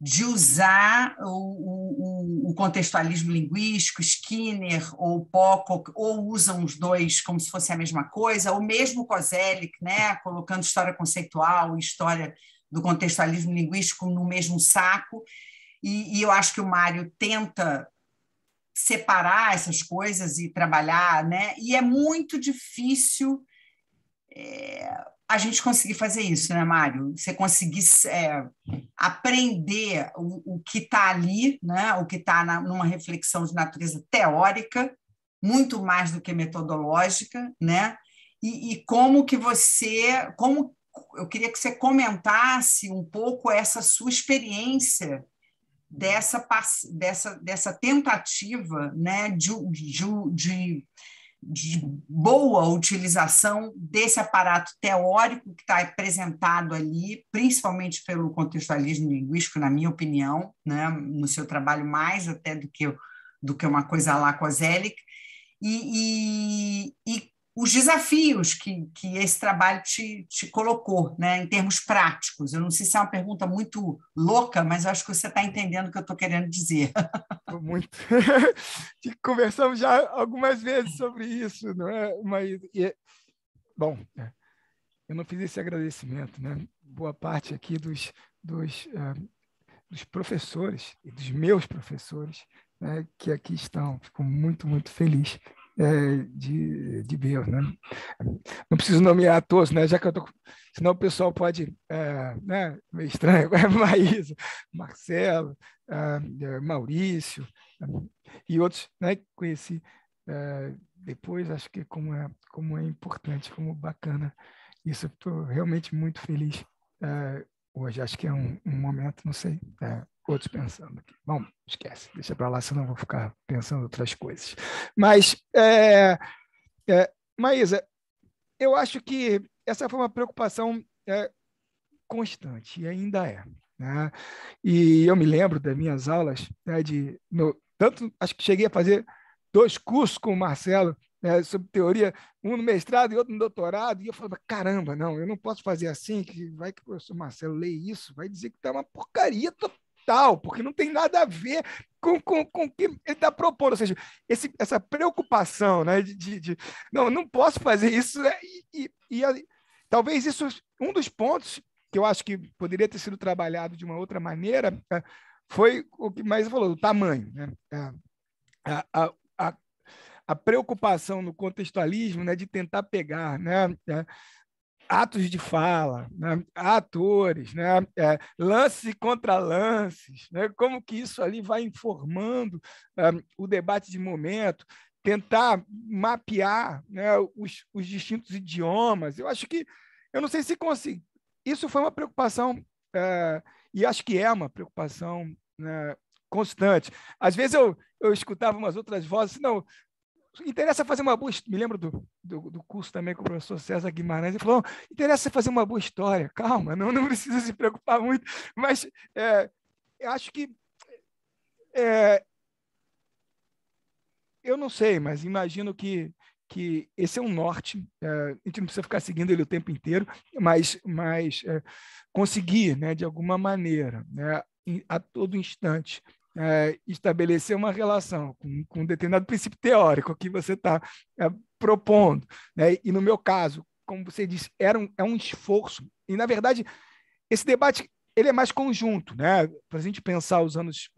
de usar o, o, o, contextualismo linguístico, Skinner ou Pocock, ou usam os dois como se fosse a mesma coisa, ou mesmo Kozelik, né, colocando história conceitual e história do contextualismo linguístico no mesmo saco. E, e eu acho que o Mário tenta separar essas coisas e trabalhar, né? E é muito difícil é, a gente conseguir fazer isso, né, Mário? Você conseguir é, aprender o, o que está ali, né? o que está numa reflexão de natureza teórica, muito mais do que metodológica, né? E, e, como que você, como eu queria que você comentasse um pouco essa sua experiência dessa dessa, dessa tentativa, né, de, de, de de boa utilização desse aparato teórico que está apresentado ali, principalmente pelo contextualismo linguístico, na minha opinião, né, no seu trabalho mais até do que, do que uma coisa lá coselic, e, e, e os desafios que, que esse trabalho te, te colocou, né, em termos práticos. Eu não sei se é uma pergunta muito louca, mas eu acho que você está entendendo o que eu estou querendo dizer. Muito. Conversamos já algumas vezes sobre isso, não é? Mas, e, bom, é, eu não fiz esse agradecimento, né? Boa parte aqui dos, dos, uh, dos professores e dos meus professores né, que aqui estão. Fico muito, muito feliz é, de, de Deus. Né? Não preciso nomear todos, né? já que eu estou. Tô... Senão o pessoal pode. É, né? Meio estranho, é Maísa, Marcelo, é, é, Maurício e outros né, que conheci é, depois. Acho que como é, como é importante, como bacana isso. Estou realmente muito feliz é, hoje. Acho que é um, um momento, não sei, é, outros pensando Bom, esquece, deixa para lá, senão vou ficar pensando outras coisas. Mas, é, é, Maísa, eu acho que essa foi uma preocupação é, constante, e ainda é. Né? E eu me lembro das minhas aulas, né, de, no, tanto acho que cheguei a fazer dois cursos com o Marcelo né, sobre teoria, um no mestrado e outro no doutorado, e eu falava, caramba, não, eu não posso fazer assim, que vai que o professor Marcelo lê isso, vai dizer que está uma porcaria total, porque não tem nada a ver com, com, com o que ele está propondo, ou seja, esse, essa preocupação, né, de, de, de, não, não posso fazer isso, né, e, e, e talvez isso, um dos pontos que eu acho que poderia ter sido trabalhado de uma outra maneira, eh, foi o que mais falou, o tamanho, né? Eh, a preocupação no contextualismo né, de tentar pegar né, é, atos de fala, né, atores, né, é, lances e contralances, né, como que isso ali vai informando é, o debate de momento, tentar mapear né, os, os distintos idiomas. Eu acho que, eu não sei se consigo. Isso foi uma preocupação, é, e acho que é uma preocupação né, constante. Às vezes eu, eu escutava umas outras vozes, não, interessa fazer uma boa. Me lembro do, do, do, curso também com o professor César Guimarães, ele falou: interessa fazer uma boa história, calma, não, não precisa se preocupar muito. Mas é, acho que. É, eu não sei, mas imagino que, que esse é um norte. É, a gente não precisa ficar seguindo ele o tempo inteiro, mas, mas é, conseguir, né, de alguma maneira, né, a todo instante, é, estabelecer uma relação com, com, um determinado princípio teórico que você está é, propondo. Né? E no meu caso, como você disse, era um, é um esforço. E, na verdade, esse debate ele é mais conjunto. Né? Para a gente pensar os anos...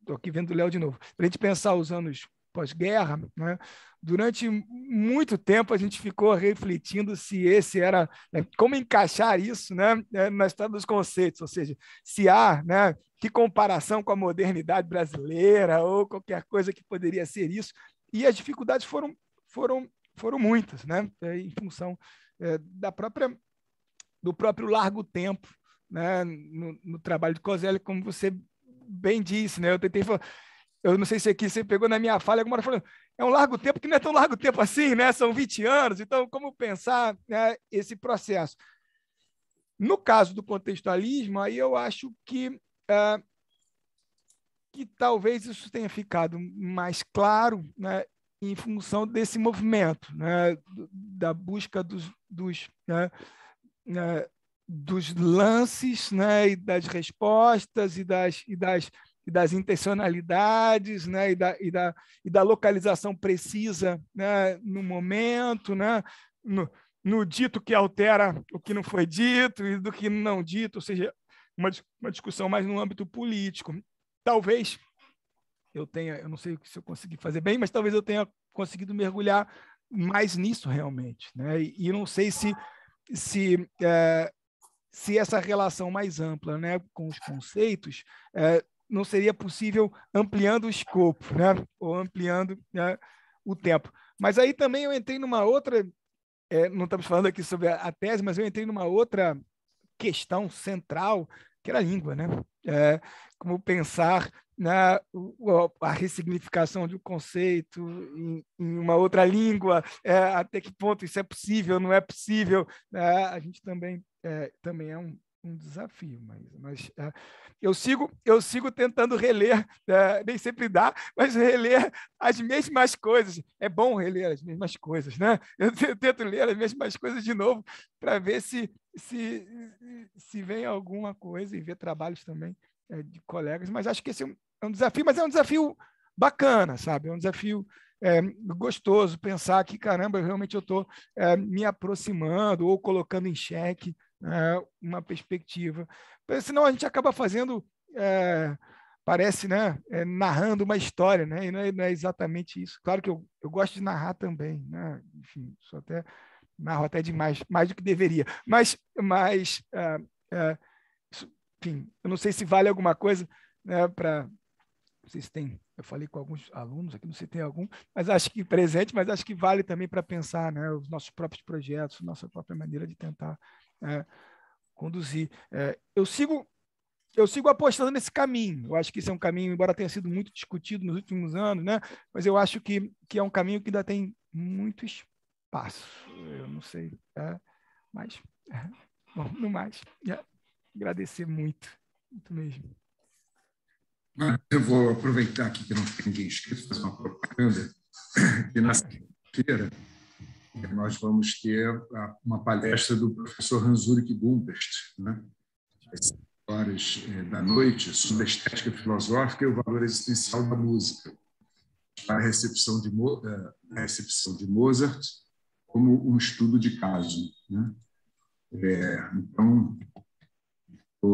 Estou aqui vendo o Léo de novo. Para a gente pensar os anos pós-guerra, né? durante muito tempo a gente ficou refletindo se esse era né? como encaixar isso né? É, na história dos conceitos, ou seja, se há né? que comparação com a modernidade brasileira ou qualquer coisa que poderia ser isso. E as dificuldades foram, foram, foram muitas, né? É, em função é, da própria, do próprio largo tempo né? no, no trabalho de Coselli, como você bem disse. Né? Eu tentei falar, eu não sei se aqui você pegou na minha falha, alguma hora falando, é um largo tempo que não é tão largo tempo assim, né? são 20 anos, então como pensar né, esse processo? No caso do contextualismo, aí eu acho que ah, que talvez isso tenha ficado mais claro né, em função desse movimento, né, da busca dos, dos, né, né dos lances né, e das respostas e das, e das, e das intencionalidades né, e da, e, da, e, da, localização precisa no momento, no, no dito que altera o que não foi dito e do que não dito, ou seja, uma, uma discussão mais no âmbito político. Talvez eu tenha, eu não sei se eu consegui fazer bem, mas talvez eu tenha conseguido mergulhar mais nisso realmente, né? E, e não sei se se é, se essa relação mais ampla, né, com os conceitos, é, não seria possível ampliando o escopo, né? Ou ampliando né, o tempo. Mas aí também eu entrei numa outra, é, não estamos falando aqui sobre a, a tese, mas eu entrei numa outra questão central que era a língua, né? É, como pensar na a ressignificação de um conceito em, em uma outra língua, é, até que ponto isso é possível, não é possível, é, a gente também é, também é um um desafio, mas, mas eh, eu, sigo, eu sigo tentando reler, né, nem sempre dá, mas reler as mesmas coisas. É bom reler as mesmas coisas, né? Eu, eu tento ler as mesmas coisas de novo para ver se, se, se vem alguma coisa e ver trabalhos também eh, de colegas, mas acho que esse é um, é um, desafio, mas é um desafio bacana, sabe? É um desafio eh, gostoso pensar que, caramba, realmente eu estou me aproximando ou colocando em xeque é, uma perspectiva. Senão a gente acaba fazendo, é, parece, né, é, narrando uma história, né, e não é, não é exatamente isso. Claro que eu, eu gosto de narrar também, né, enfim, sou até, narro até demais, mais do que deveria, mas, mas é, é, isso, enfim, eu não sei se vale alguma coisa né, para. Não sei se tem eu falei com alguns alunos aqui, não sei se tem algum, mas acho que presente, mas acho que vale também para pensar né, os nossos próprios projetos, nossa própria maneira de tentar é, conduzir. É, eu sigo eu sigo apostando nesse caminho. Eu acho que esse é um caminho, embora tenha sido muito discutido nos últimos anos, né? Mas eu acho que, que é um caminho que ainda tem muito espaço. Eu não sei, é, mas é, bom, no mais, é, agradecer muito, muito mesmo. Eu vou aproveitar aqui que não tem ninguém inscrito, fazer uma propaganda que na sexta-feira nós vamos ter ah, uma palestra do professor Hans-Ulrich Gumpert, né? às horas eh, da noite, sobre a estética filosófica e o valor existencial da música, a recepção de, eh, a recepção de Mozart como um estudo de caso. Né? É, então,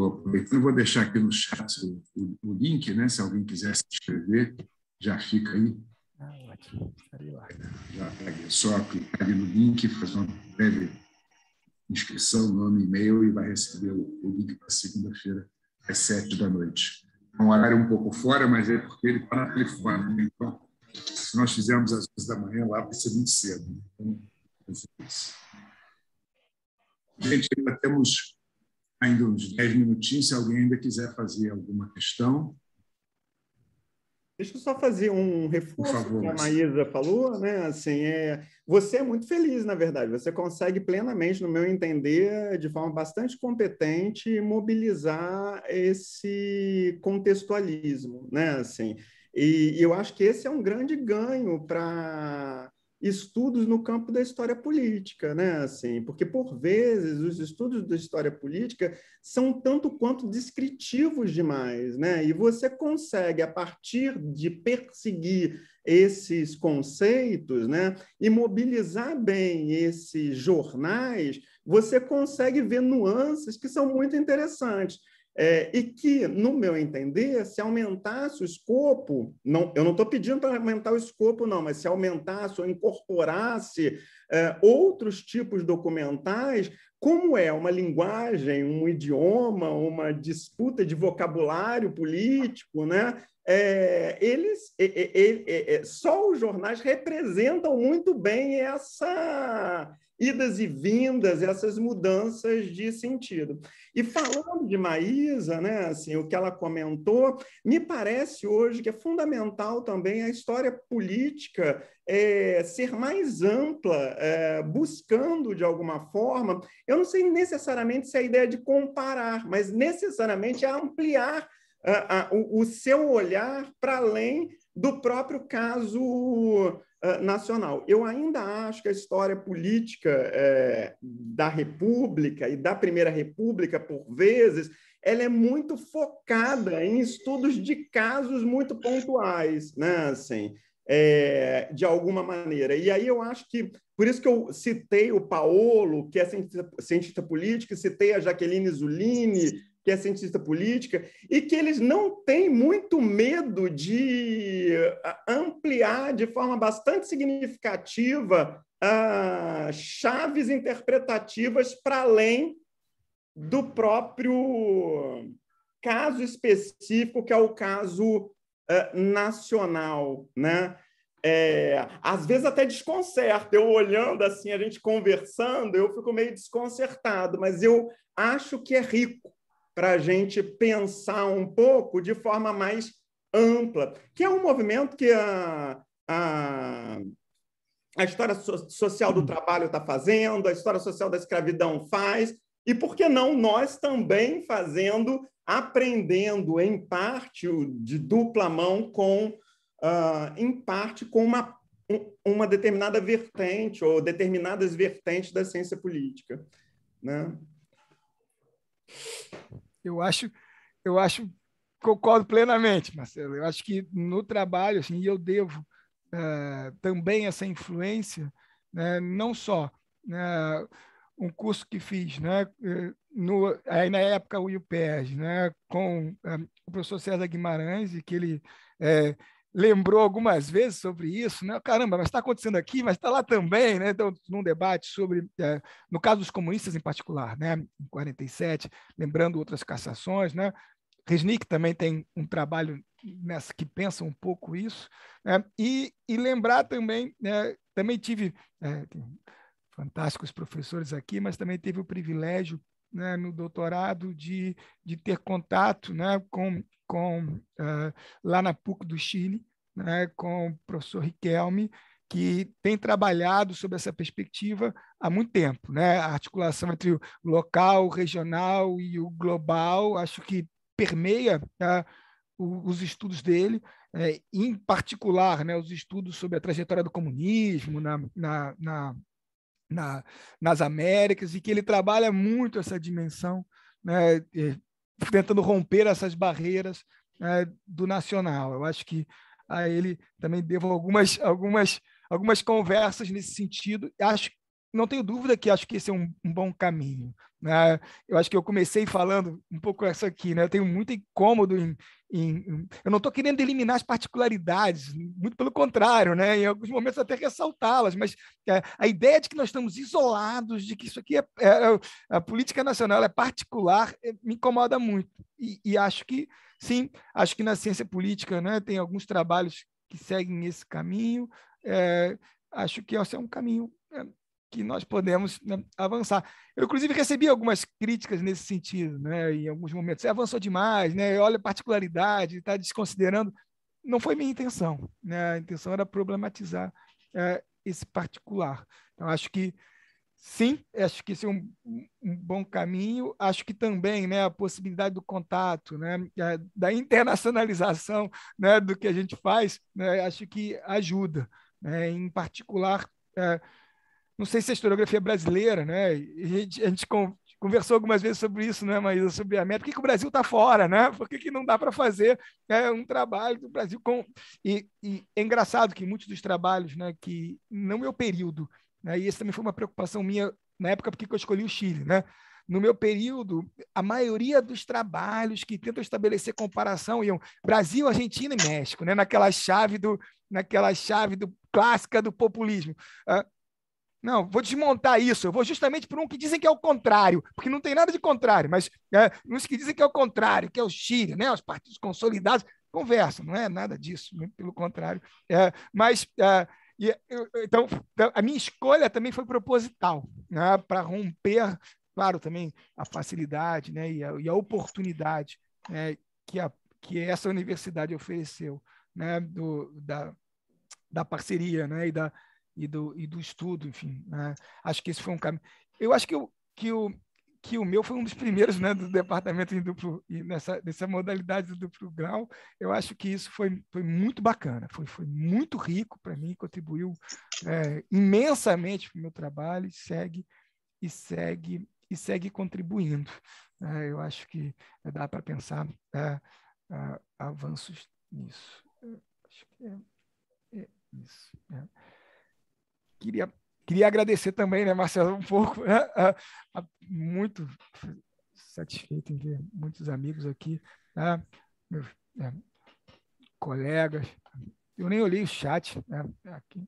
aproveitando, vou deixar aqui no chat o, o, o link, né? se alguém quiser se inscrever, já fica aí ah, ótimo, estarei lá. Só clicar ali no link, fazer uma breve inscrição, nome, e-mail e vai receber o, link para segunda-feira, às sete da noite. É um horário um pouco fora, mas é porque ele está na telefone. Né? Então, se nós fizermos às 11 da manhã lá, vai ser muito cedo. Né? Então, isso. Gente, ainda temos ainda uns 10 minutinhos, se alguém ainda quiser fazer alguma questão. Deixa eu só fazer um reforço que a Maísa falou, né? Assim, é, você é muito feliz, na verdade. Você consegue plenamente, no meu entender, de forma bastante competente, mobilizar esse contextualismo, né? Assim, e, e eu acho que esse é um grande ganho para estudos no campo da história política, né? Assim, porque por vezes os estudos da história política são tanto quanto descritivos demais, né? E você consegue a partir de perseguir esses conceitos, né, e mobilizar bem esses jornais, você consegue ver nuances que são muito interessantes. É, e que, no meu entender, se aumentasse o escopo, não, eu não estou pedindo para aumentar o escopo, não, mas se aumentasse ou incorporasse é, outros tipos documentais, como é uma linguagem, um idioma, uma disputa de vocabulário político, né? É, eles é, é, só os jornais representam muito bem essa idas e vindas, essas mudanças de sentido. E falando de Maísa, né, assim, o que ela comentou, me parece hoje que é fundamental também a história política é, ser mais ampla, é, buscando de alguma forma, eu não sei necessariamente se é a ideia de comparar, mas necessariamente é ampliar é, o, o seu olhar para além do próprio caso eh, nacional. Eu ainda acho que a história política é, da República e da Primeira República, por vezes, ela é muito focada em estudos de casos muito pontuais, né? Assim, é, de alguma maneira. E aí eu acho que, por isso que eu citei o Paolo, que é cientista, cientista político, citei a Jaqueline Zulini, que é cientista política, e que eles não têm muito medo de ah, ampliar de forma bastante significativa ah, chaves interpretativas para além do próprio caso específico, que é o caso ah, nacional, né? É, às vezes até desconcerta. Eu olhando assim, a gente conversando, eu fico meio desconcertado, mas eu acho que é rico, para a gente pensar um pouco de forma mais ampla, que é um movimento que a, a, a história so, social do trabalho está fazendo, a história social da escravidão faz, e por que não nós também fazendo, aprendendo em parte de dupla mão com, uh, em parte com uma, uma determinada vertente ou determinadas vertentes da ciência política, né? Eu acho, eu acho, concordo plenamente, Marcelo. Eu acho que no trabalho, assim, eu devo uh, também essa influência, né, não só né, um curso que fiz, né, no, aí na época o IUPERJ, né, com eh, o professor César Guimarães, e que ele eh, lembrou algumas vezes sobre isso, né? Caramba, mas está acontecendo aqui, mas está lá também, né? Então, num debate sobre, é, no caso dos comunistas em particular, né? Em 47, lembrando outras cassações, né? Resnick também tem um trabalho nessa que pensa um pouco isso, né? E, e lembrar também, né? Também tive é, fantásticos professores aqui, mas também teve o privilégio né, no doutorado de, de ter contato né, com, com uh, lá na PUC do Chile, né, com o professor Riquelme, que tem trabalhado sobre essa perspectiva há muito tempo, né? A articulação entre o local, o regional e o global, acho que permeia né, os estudos dele, eh, em particular, né, os estudos sobre a trajetória do comunismo na, na, na na, nas Américas e que ele trabalha muito essa dimensão, né, tentando romper essas barreiras né, do nacional. Eu acho que a ah, ele também devo algumas, algumas, algumas conversas nesse sentido. Acho não tenho dúvida que acho que esse é um, um bom caminho. Né? Eu acho que eu comecei falando um pouco essa aqui, né? Eu tenho muito incômodo em. em, eu não estou querendo eliminar as particularidades, muito pelo contrário, né? Em alguns momentos até ressaltá-las, mas é, a ideia de que nós estamos isolados, de que isso aqui é, é, é a política nacional é particular, é, me incomoda muito. E, e acho que sim, acho que na ciência política, né? Tem alguns trabalhos que seguem esse caminho. É, acho que esse é um caminho é, que nós podemos né, avançar. Eu, inclusive, recebi algumas críticas nesse sentido, né, em alguns momentos. Você é, avançou demais, né, olha a particularidade, está desconsiderando. Não foi minha intenção. Né? A intenção era problematizar é, esse particular. Então, acho que sim, acho que esse é um, um, bom caminho. Acho que também né, a possibilidade do contato, né, é, da internacionalização né, do que a gente faz, né, acho que ajuda. Né, em particular, é, não sei se a historiografia é brasileira, né? A gente, a gente conversou algumas vezes sobre isso, né, mas Sobre a meta. Por que, que o Brasil está fora, né? Por que, que não dá para fazer né, um trabalho do Brasil com. E, e, é engraçado que muitos dos trabalhos, né, que no meu período, né, e essa também foi uma preocupação minha na época, porque eu escolhi o Chile, né? no meu período, a maioria dos trabalhos que tentam estabelecer comparação iam Brasil, Argentina e México, né? naquela chave do naquela chave do clássica do populismo. Uh, não, vou desmontar isso. Eu vou justamente por um que dizem que é o contrário, porque não tem nada de contrário, mas é, uns que dizem que é o contrário, que é o Chile, né? os partidos consolidados. Conversa, não é nada disso, muito pelo contrário. É, mas, é, eu, então, então, a minha escolha também foi proposital, né? para romper, claro, também a facilidade né? e, a, e a oportunidade né? que, a, que essa universidade ofereceu né? Do, da, da parceria né? e da e do, e do estudo, enfim. Né? Acho que esse foi um caminho. Eu acho que, eu, que, o, que o meu foi um dos primeiros né, do departamento em duplo, e nessa, nessa modalidade do duplo grau. Eu acho que isso foi, foi muito bacana, foi, foi muito rico para mim, contribuiu é, imensamente para o meu trabalho e segue, e segue, e segue contribuindo. Né? eu acho que dá para pensar é, avanços nisso. acho que é, é isso. Né? queria, queria agradecer também, né, Marcelo, um pouco, né, a, a, muito satisfeito em ver muitos amigos aqui, né, meus é, colegas. Eu nem olhei o chat né, aqui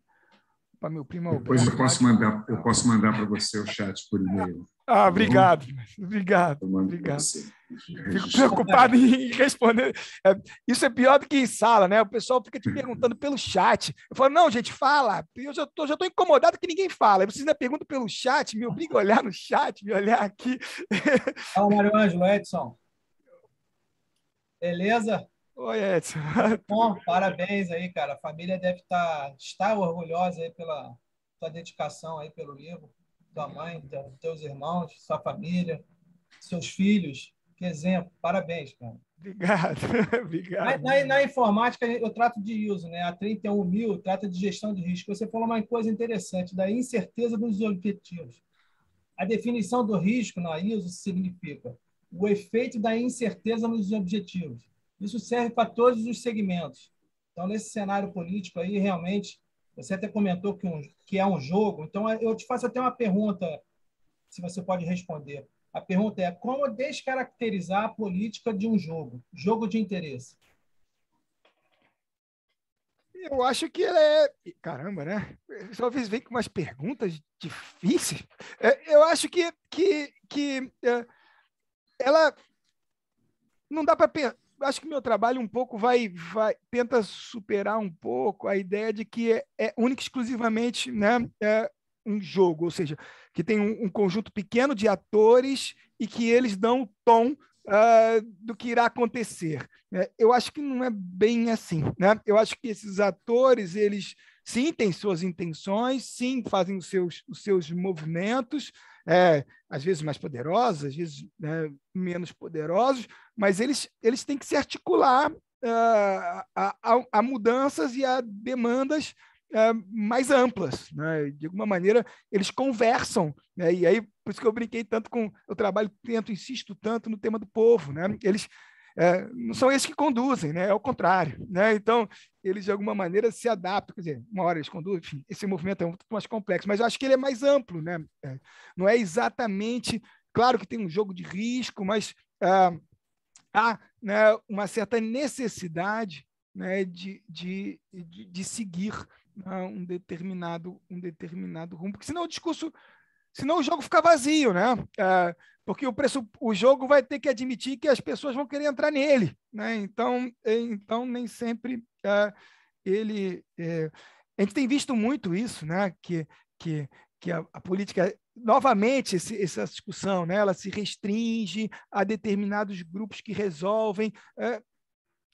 para meu primo Depois eu posso mandar, eu posso mandar para você o chat por e-mail. Ah, tá obrigado, obrigado, obrigado. Fico preocupado em responder. É, isso é pior do que em sala, né? O pessoal fica te perguntando pelo chat. Eu falo, não, gente, fala. Eu já estou já tô incomodado que ninguém fala. Vocês ainda perguntam pelo chat, me obriga a olhar no chat, me olhar aqui. Fala, Mário Ângelo, Edson. Beleza? Oi, Edson. Bom, parabéns aí, cara. A família deve estar, tá, estar orgulhosa aí pela tua dedicação aí pelo livro, tua mãe, teus irmãos, sua família, seus filhos. Que exemplo. Parabéns, cara. Obrigado, obrigado. Na, na, informática, eu trato de uso, né? A 31 mil trata de gestão de risco. Você falou uma coisa interessante, da incerteza dos objetivos. A definição do risco na ISO significa o efeito da incerteza nos objetivos. Isso serve para todos os segmentos. Então, nesse cenário político aí, realmente, você até comentou que, um, que é um jogo. Então, é, eu te faço até uma pergunta, se você pode responder. A pergunta é como descaracterizar a política de um jogo, jogo de interesse? Eu acho que ela é. Caramba, né? vezes vem com umas perguntas difíceis. É, eu acho que, que, que é, ela. Não dá para acho que meu trabalho um pouco vai, vai tenta superar um pouco a ideia de que é, é única e exclusivamente né, é um jogo, ou seja, que tem um, um, conjunto pequeno de atores e que eles dão o tom uh, do que irá acontecer. Né. eu acho que não é bem assim. Né? Eu acho que esses atores, eles sim têm suas intenções, sim fazem os seus, os seus movimentos, é, às vezes mais poderosos, às vezes né, menos poderosos, mas eles, eles têm que se articular uh, a, a, a, mudanças e a demandas uh, mais amplas. Né? De alguma maneira, eles conversam, né? e aí por isso que eu brinquei tanto com. Eu trabalho tanto, insisto tanto no tema do povo. Né? Eles é, não são eles que conduzem, né? é o contrário. Né? Então, eles de alguma maneira se adaptam, quer dizer, uma hora eles conduzem, enfim, esse movimento é um pouco mais complexo, mas eu acho que ele é mais amplo, né? É, não é exatamente, claro que tem um jogo de risco, mas ah, há né, uma certa necessidade né, de, de, de, de seguir ah, um determinado um determinado rumo, porque senão o discurso senão o jogo fica vazio, né? É, porque o, preço, o jogo vai ter que admitir que as pessoas vão querer entrar nele, né? Então, é, então nem sempre é, ele. É, a gente tem visto muito isso, né? Que, que, que a, a política novamente esse, essa discussão, né? Ela se restringe a determinados grupos que resolvem. É,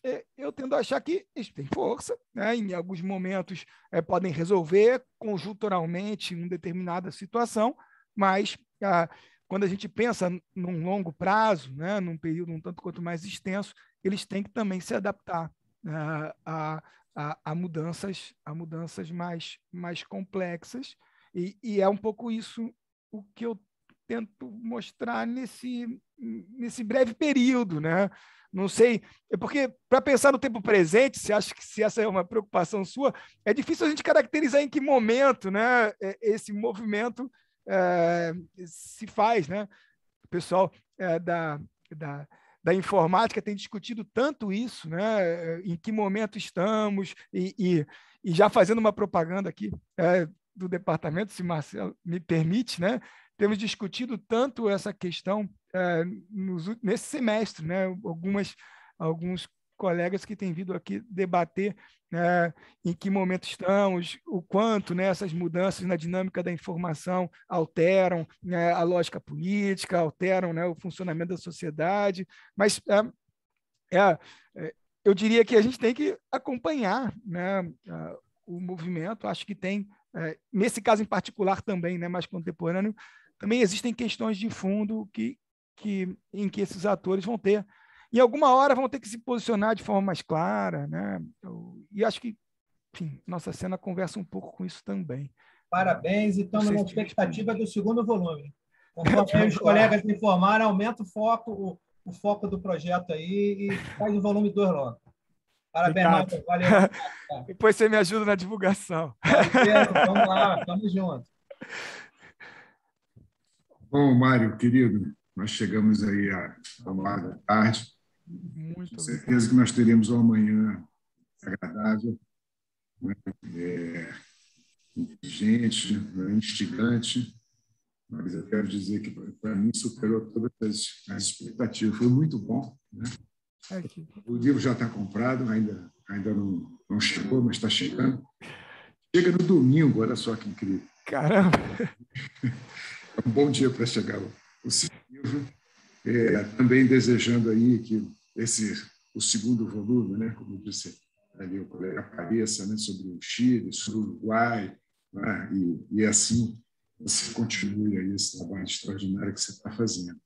é, eu tendo a achar que eles têm força, né? em alguns momentos é, podem resolver conjunturalmente uma determinada situação, mas ah, quando a gente pensa num longo prazo, né, num período um tanto quanto mais extenso, eles têm que também se adaptar né, a, a, a, mudanças, a mudanças mais, mais complexas. E, e é um pouco isso o que eu tento mostrar nesse, nesse breve período, né? Não sei, é porque para pensar no tempo presente, se acha que se essa é uma preocupação sua, é difícil a gente caracterizar em que momento, né, é, esse movimento é, se faz, né? O pessoal é, da, da, da informática tem discutido tanto isso, né? Eh, em que momento estamos e, e, e já fazendo uma propaganda aqui é, do departamento, se Marcelo me permite, né? Temos discutido tanto essa questão nos, nesse semestre, né? Algumas alguns colegas que têm vindo aqui debater né, em que momento estamos, o quanto né, essas mudanças na dinâmica da informação alteram né, a lógica política, alteram né, o funcionamento da sociedade, mas é, é, é eu diria que a gente tem que acompanhar né, o movimento, acho que tem, é, nesse caso em particular também, né, mais contemporâneo, também existem questões de fundo que, que, em que esses atores vão ter em alguma hora vão ter que se posicionar de forma mais clara, né? E acho que, enfim, nossa cena conversa um pouco com isso também. Parabéns, então, na expectativa do segundo volume. Conforme os colegas me informaram, aumenta o foco, o, o, foco do projeto aí e faz o volume 2 logo. Parabéns, Marcos. Valeu. Depois você me ajuda na divulgação. vamos lá, estamos juntos. Bom, Mário, querido, nós chegamos aí à uma tarde. Muito Com certeza bom. que nós teremos uma manhã agradável, né? é, inteligente, né? instigante, mas eu quero dizer que para mim superou todas as, as, expectativas. Foi muito bom. Né? É o livro já está comprado, ainda, ainda não, não chegou, mas está chegando. Chega no domingo, olha só que incrível. Caramba! É um bom dia para chegar o, o seu livro. É, também desejando aí que esse o segundo volume, né, como disse ali o colega apareça, né, sobre o Chile, sobre o Uruguai, né, e, e assim você continue aí esse trabalho extraordinário que você está fazendo.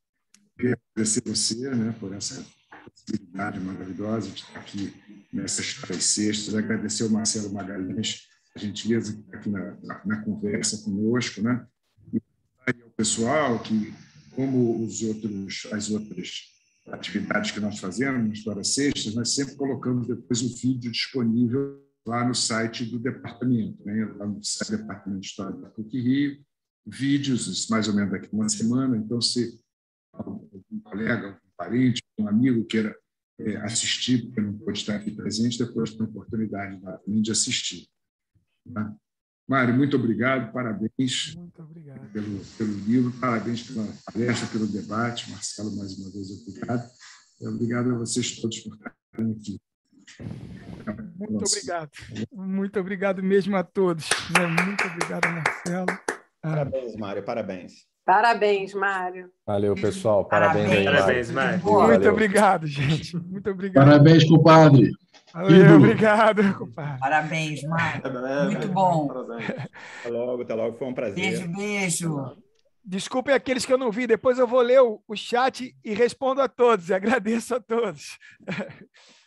Queria agradecer você, né, por essa possibilidade maravilhosa de estar aqui nessas três sextas, agradecer ao Marcelo Magalhães a gentileza que está aqui na, na, na conversa conosco, né, e ao pessoal que como os outros, as outras atividades que nós fazemos para sextas, nós sempre colocamos depois um vídeo disponível lá no site do departamento, né? lá no site do Departamento de História da PUC Rio, vídeos mais ou menos daqui uma semana. Então, se algum colega, algum parente, um amigo queira é, assistir, porque não pode estar aqui presente, depois tem a oportunidade de assistir. Tá? Mário, muito obrigado, parabéns muito obrigado. Pelo, pelo livro, parabéns pela palestra, pelo debate. Marcelo, mais uma vez, obrigado. Obrigado a vocês todos por estarem aqui. Muito obrigado. Muito obrigado mesmo a todos. Né? Muito obrigado, Marcelo. Ah. Parabéns, Mário, parabéns. Parabéns, Mário. Valeu, pessoal. Parabéns, Parabéns, aí, Parabéns Mário. Muito Valeu. obrigado, gente. Muito obrigado. Parabéns, compadre. Valeu, obrigado, compadre. Parabéns, Mário. Muito bom. Até logo, até logo. Foi um prazer. Beijo, beijo. Desculpem aqueles que eu não vi. Depois eu vou ler o chat e respondo a todos. E agradeço a todos.